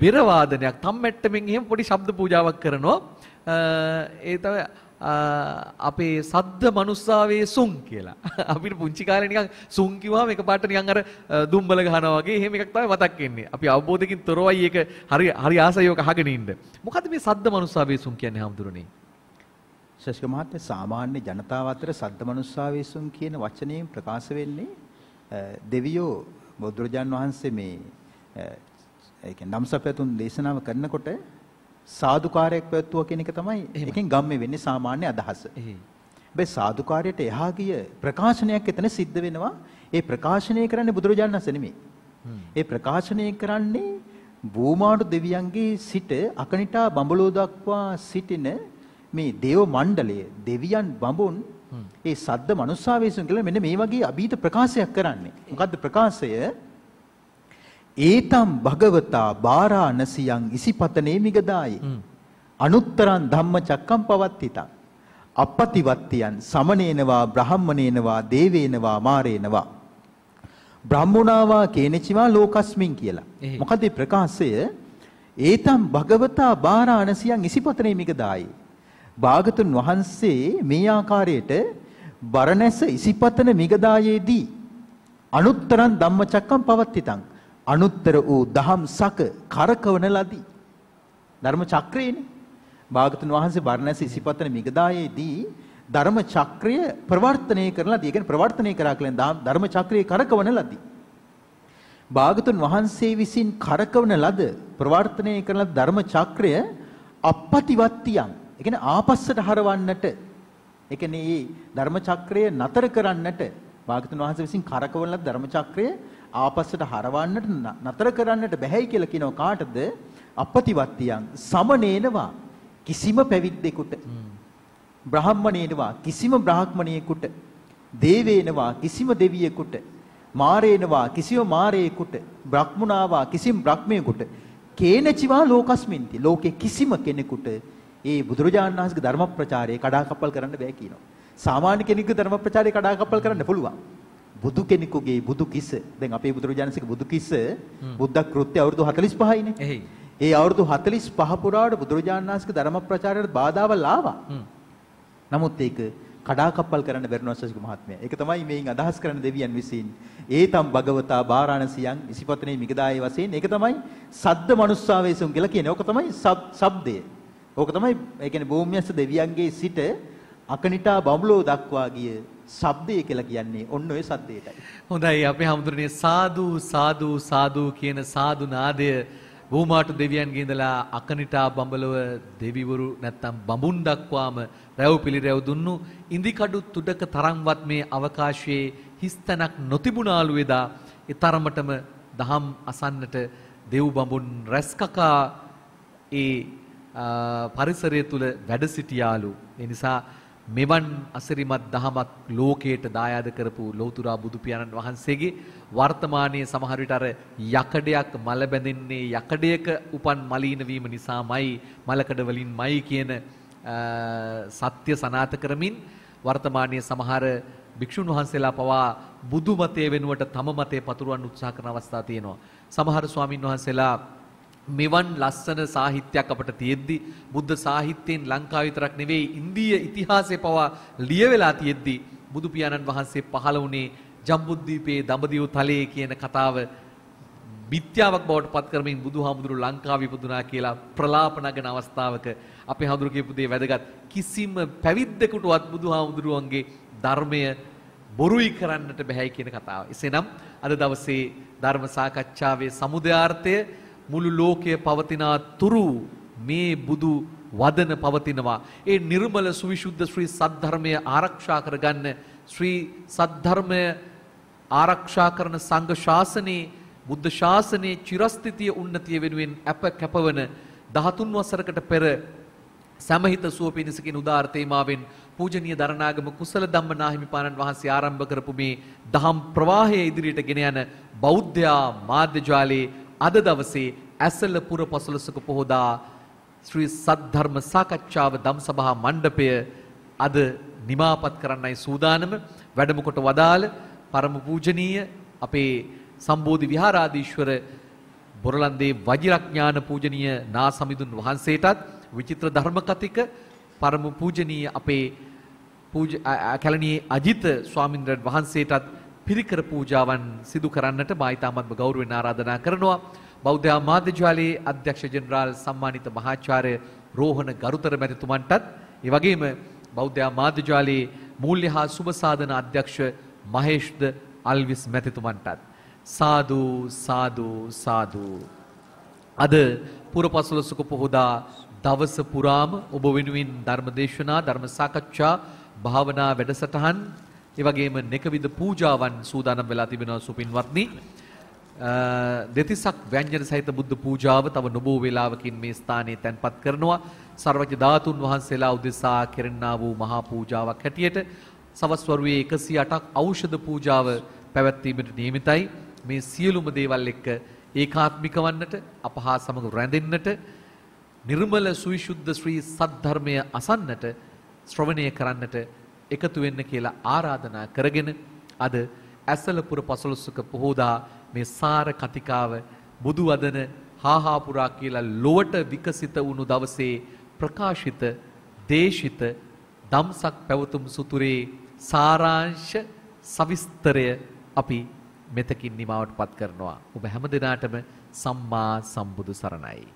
බෙර වාදනයක් තම්මැට්ටමින් එහෙම පොඩි ශබ්ද පූජාවක් කරනවා ඒ තමයි අපේ සද්ද මනුස්සාවේ සුන් කියලා. අපිට පුංචි කාලේ නිකන් සුන් කිව්වම එකපාරට නිකන් අර දුම්බල ගහනවා වගේ එහෙම එකක් තමයි මතක් එන්නේ. අපි අවබෝධකින් තොරවයි ඒක හරි හරි ආසයි ඔක අහගෙන ඉන්න. මොකද්ද මේ සද්ද මනුස්සාවේ සුන් කියන්නේ හැමදුරනේ? ශෂ්ක මහත්මයා සාමාන්‍ය ජනතාව අතර සද්ද මනුස්සාවේසුන් කියන වචනයෙන් ප්‍රකාශ වෙන්නේ දෙවියෝ බුදුරජාන් වහන්සේ මේ ඒ කියන්නේ ධම්සප පැතුම් දේශනාව කරනකොට සාදුකාරයක් පැවැත්වුවා කියන එක තමයි එකෙන් ගම්මේ වෙන්නේ සාමාන්‍ය අදහස. හැබැයි සාදුකාරයට එහා ගිය ප්‍රකාශනයක් එතන සිද්ධ වෙනවා. ඒ ප්‍රකාශනය කරන්නේ බුදුරජාණන් වහන්සේ නෙමෙයි. ඒ ප්‍රකාශනය කරන්නේ බූමාඩු දෙවියන්ගේ සිට අකනිටා බඹලෝ දක්වා සිටින මේ දේව මණ්ඩලය දෙවියන් බඹුන් ඒ සද්ද මනුස්සාවේසුන් කියලා මෙන්න මේ වගේ අභීත ප්‍රකාශයක් කරන්නේ. මොකද්ද ප්‍රකාශය? ඒතම් භගවතා බාරාණසියන් ඉසිපතනේ මිගදායි. අනුත්තරන් ධම්ම චක්කම් පවත්තිතා. අපපතිවත්තියන් සමනේනවා බ්‍රහම්මනේනවා දේවේනවා මාරේනවා. බ්‍රහ්මුණාවා කේනචිවා ලෝකස්මින් කියලා. මොකද ප්‍රකාශය ඒතම් භගවතා බාරාණසියන් ඉසිපතනේ මිගදායි. භාගතුන් වහන්සේ මේ ආකාරයට බරණැස ඉසිපතන මිගදායේදී අනුත්තරන් ධම්මචක්කම් පවත්තිතං අනුත්තර වූ දහම් සක කරකවන ලදී. ධර්ම චක්‍රයනේ. භාගතුන් වහන්සේ බරණැස ඉසිපතන මිගදායේදී ධර්ම චක්‍රය ප්‍රවර්තනය කරලා දී. ඒ කියන්නේ ප්‍රවර්තනය කරා කියලා ධර්ම චක්‍රය කරකවන ලදී. භාගතුන් වහන්සේ විසින් කරකවන ලද ප්‍රවර්තනය කරන ධර්ම චක්‍රය අපපතිවත්තියම්. ඒ කියන්නේ ආපස්සට හරවන්නට. ඒ කියන්නේ ධර්ම චක්‍රය නතර කරන්නට භාගතුන් වහන්සේ විසින් කරකවන ලද ධර්ම චක්‍රය ආපස්සට හරවන්නට නතර කරන්නට බැහැයි කියලා කියනවා කාටද? අපතිවත්තියන් සමනේනවා කිසිම පැවිද්දෙකුට බ්‍රහ්මණේනවා කිසිම බ්‍රාහ්මණයෙකුට දේවේනවා කිසිම දෙවියෙකුට මාරේනවා කිසිම මාරයෙකුට බ්‍රහ්මුණාවා කිසිම බ්‍රහ්මයෙකුට කේනචිවා ලෝකස්මින්ති ලෝකේ කිසිම කෙනෙකුට ඒ බුදුරජාණන් වහන්සේගේ ධර්ම ප්‍රචාරය කඩාකප්පල් කරන්න බෑ කියනවා. සාමාන්‍ය කෙනෙකුගේ ධර්ම ප්‍රචාරය කඩාකප්පල් කරන්න පුළුවන්. බුදු කෙනෙකුගේ බුදු කිස දැන් අපේ බුදුරජාණන්සේගේ බුදු කිස බුද්ධ කෘත්‍ය අවුරුදු 45යිනේ. එහේ. ඒ අවුරුදු 45 පුරාවට බුදුරජාණන්සේගේ ධර්ම ප්‍රචාරයට බාධාවල් ආවා. නමුත් ඒක කඩාකප්පල් කරන්න බැරි නොසසික මහත්මයා. ඒක තමයි මේන් අදහස් කරන දෙවියන් විසින්. ඒතම් භගවතා බාරාණසියන් ඉසිපතනේ මිගදායේ වශයෙන් ඒක තමයි සද්ද මනුස්සාවේසුන් කියලා කියන්නේ. ඕක තමයි ශබ්දය. ඕක තමයි ඒ කියන්නේ භූමියස්ස දෙවියන්ගේ සිට අකනිටා බඹලෝ දක්වා ගිය සබ්දය කියලා කියන්නේ ඔන්න ඔය සද්දයටයි. හොඳයි අපේ හැමතුරනේ සාදු සාදු සාදු කියන සාදු නාදය බෝමාටු දෙවියන්ගේ ඉඳලා අකනිටා බඹලව දෙවිවරු නැත්තම් බඹුන් දක්වාම රැව් පිළිරැව් දුන්නු ඉඳිකඩු තුඩක තරම්වත් මේ අවකාශයේ හිස්තැනක් නොතිබුණාලු එදා ඒ තරමටම දහම් අසන්නට දෙව් බඹුන් රැස්කකා ඒ පරිසරය තුල වැඩ සිටියාලු. ඒ නිසා මෙවන් අසිරිමත් දහමක් ලෝකයට දායාද කරපු ලෞතුරා බුදු පියාණන් වහන්සේගේ වර්තමානයේ සමහර විට අර යකඩයක් මල බැඳෙන්නේ යකඩයක උපන් මලින වීම නිසාමයි මලකඩ වලින්මයි කියන සත්‍ය සනාත කරමින් වර්තමානයේ සමහර භික්ෂුන් වහන්සේලා පවා බුදු මතය වෙනුවට තම මතය පතුරවන්න උත්සාහ කරන අවස්ථා තියෙනවා. සමහර ස්වාමින් වහන්සේලා මෙවන් ලස්සන සාහිත්‍යයක් අපට තියෙද්දි බුද්ධ සාහිත්‍යයෙන් ලංකාව විතරක් නෙවෙයි ඉන්දීය ඉතිහාසය පවා ලියවෙලා තියෙද්දි බුදු පියාණන් වහන්සේ පහළ වුණේ ජම්බුද්වීපයේ දඹදිව තලයේ කියන කතාව මිත්‍යාවක් බවට පත් කරමින් බුදුහාමුදුරු ලංකාව විපදුනා කියලා ප්‍රලාප නගන අවස්ථාවක අපේ හඳුරු කියපු දේ වැදගත් කිසිම පැවිද්දෙකුටවත් බුදුහාමුදුරුවන්ගේ ධර්මය බොරුයි කරන්නට බැහැයි කියන කතාව. එසේනම් අද දවසේ ධර්ම සාකච්ඡාවේ සමුදයාර්ථය මුළු ලෝකය පවතිනා තුරු මේ බුදු වදන පවතිනවා. ඒ නිර්මල සුවිශුද්ධ ශ්‍රී සද්ධර්මය ආරක්ෂා කරගන්න ශ්‍රී සද්ධර්මය ආරක්ෂා කරන සංඝ ශාසනයේ බුද්ධ ශාසනයේ චිරස්ථිතිය උන්නතිය වෙනුවෙන් අප කැපවන 13 වසරකට පෙර සමහිත සුව පිණිස කියන උදාර තේමාවෙන් පූජනීය දරණාගම කුසල ධම්ම නාහිමි පාණන් වහන්සේ ආරම්භ කරපු මේ දහම් ප්‍රවාහය ඉදිරියට ගෙන යන බෞද්ධයා මාධ්‍ය ජාලයේ අද දවසේ ඇසල පුර පසළොස්වක පොහොදා ශ්‍රී සද්ධර්ම සාකච්ඡාව දම්සභා මණ්ඩපය අද නිමාපත් කරන්නයි සූදානම වැඩම කොට වදාළ පරම පූජනීය අපේ සම්බෝධි විහාරාධීශවර බොරලන්දේ වජිරඥාන පූජනීය නා සමිඳුන් වහන්සේටත් විචිත්‍ර ධර්ම කතික පරම පූජනීය අපේ කැලණියේ අජිත ස්වාමින්ද්‍රයන් වහන්සේටත් පිරිකර පූජාවන් සිදු කරන්නට මා ඉතාමත්ම ගෞරවයෙන් ආරාධනා කරනවා. බෞද්ධ මාධ්‍යජාලයේ අධ්‍යක්ෂ ජෙනරාල් සම්මානිත මහාචාර්ය රෝහණ ගරුතර මැතිතුමන්ටත් ඒ වගේම බෞද්ධ මාධ්‍යජාලයේ මූල්‍ය හා සුබ සාධන අධ්‍යක්ෂ මහේෂ්ද අල්විස් මැතිතුමන්ටත් සාදු සාදු සාදු අද පුරපසළොස්වක පොහොදා දවස පුරාම ඔබ වෙනුවෙන් ධර්ම දේශනා ධර්ම සාකච්ඡා භාවනා වැඩසටහන් ඒ වගේම නෙකවිද පූජාවන් සූදානම් වෙලා තිබෙනවා සුපින්වත්නි. දෙතිසක් ව්‍යංජන සහිත බුද්ධ පූජාව තව නොබෝ වේලාවකින් මේ ස්ථානයේ තැන්පත් කරනවා. සර්වජ ධාතුන් වහන්සේලා උදෙසා කෙරෙන්නා වූ මහා පූජාවක් හැටියට සවස් වරුවේ 108ක් ඖෂධ පූජාව පැවැත්වීමට නියමිතයි. මේ සියලුම දේවල් එක්ක ඒකාත්මික වන්නට අප හා සමග රැඳෙන්නට නිර්මල සවිශුද්ධ ශ්‍රී සද්ධර්මය අසන්නට ශ්‍රවණය කරන්නට එකතු වෙන්න කියලා ආරාධනා කරගෙන අද ඇසලපුර පසළොස්වක පොහෝදා මේ සාර කතිකාව බුදු වදන හාහාපුරා කියලා ලොවට විකසිත වුණු දවසේ ප්‍රකාශිත දේශිත දම්සක් පැවතුම් සුතුරේ සාරාංශ සවිස්තරය අපි මෙතකින් නිමාවට පත් කරනවා. ඔබ හැම දෙනාටම සම්මා සම්බුදු සරණයි.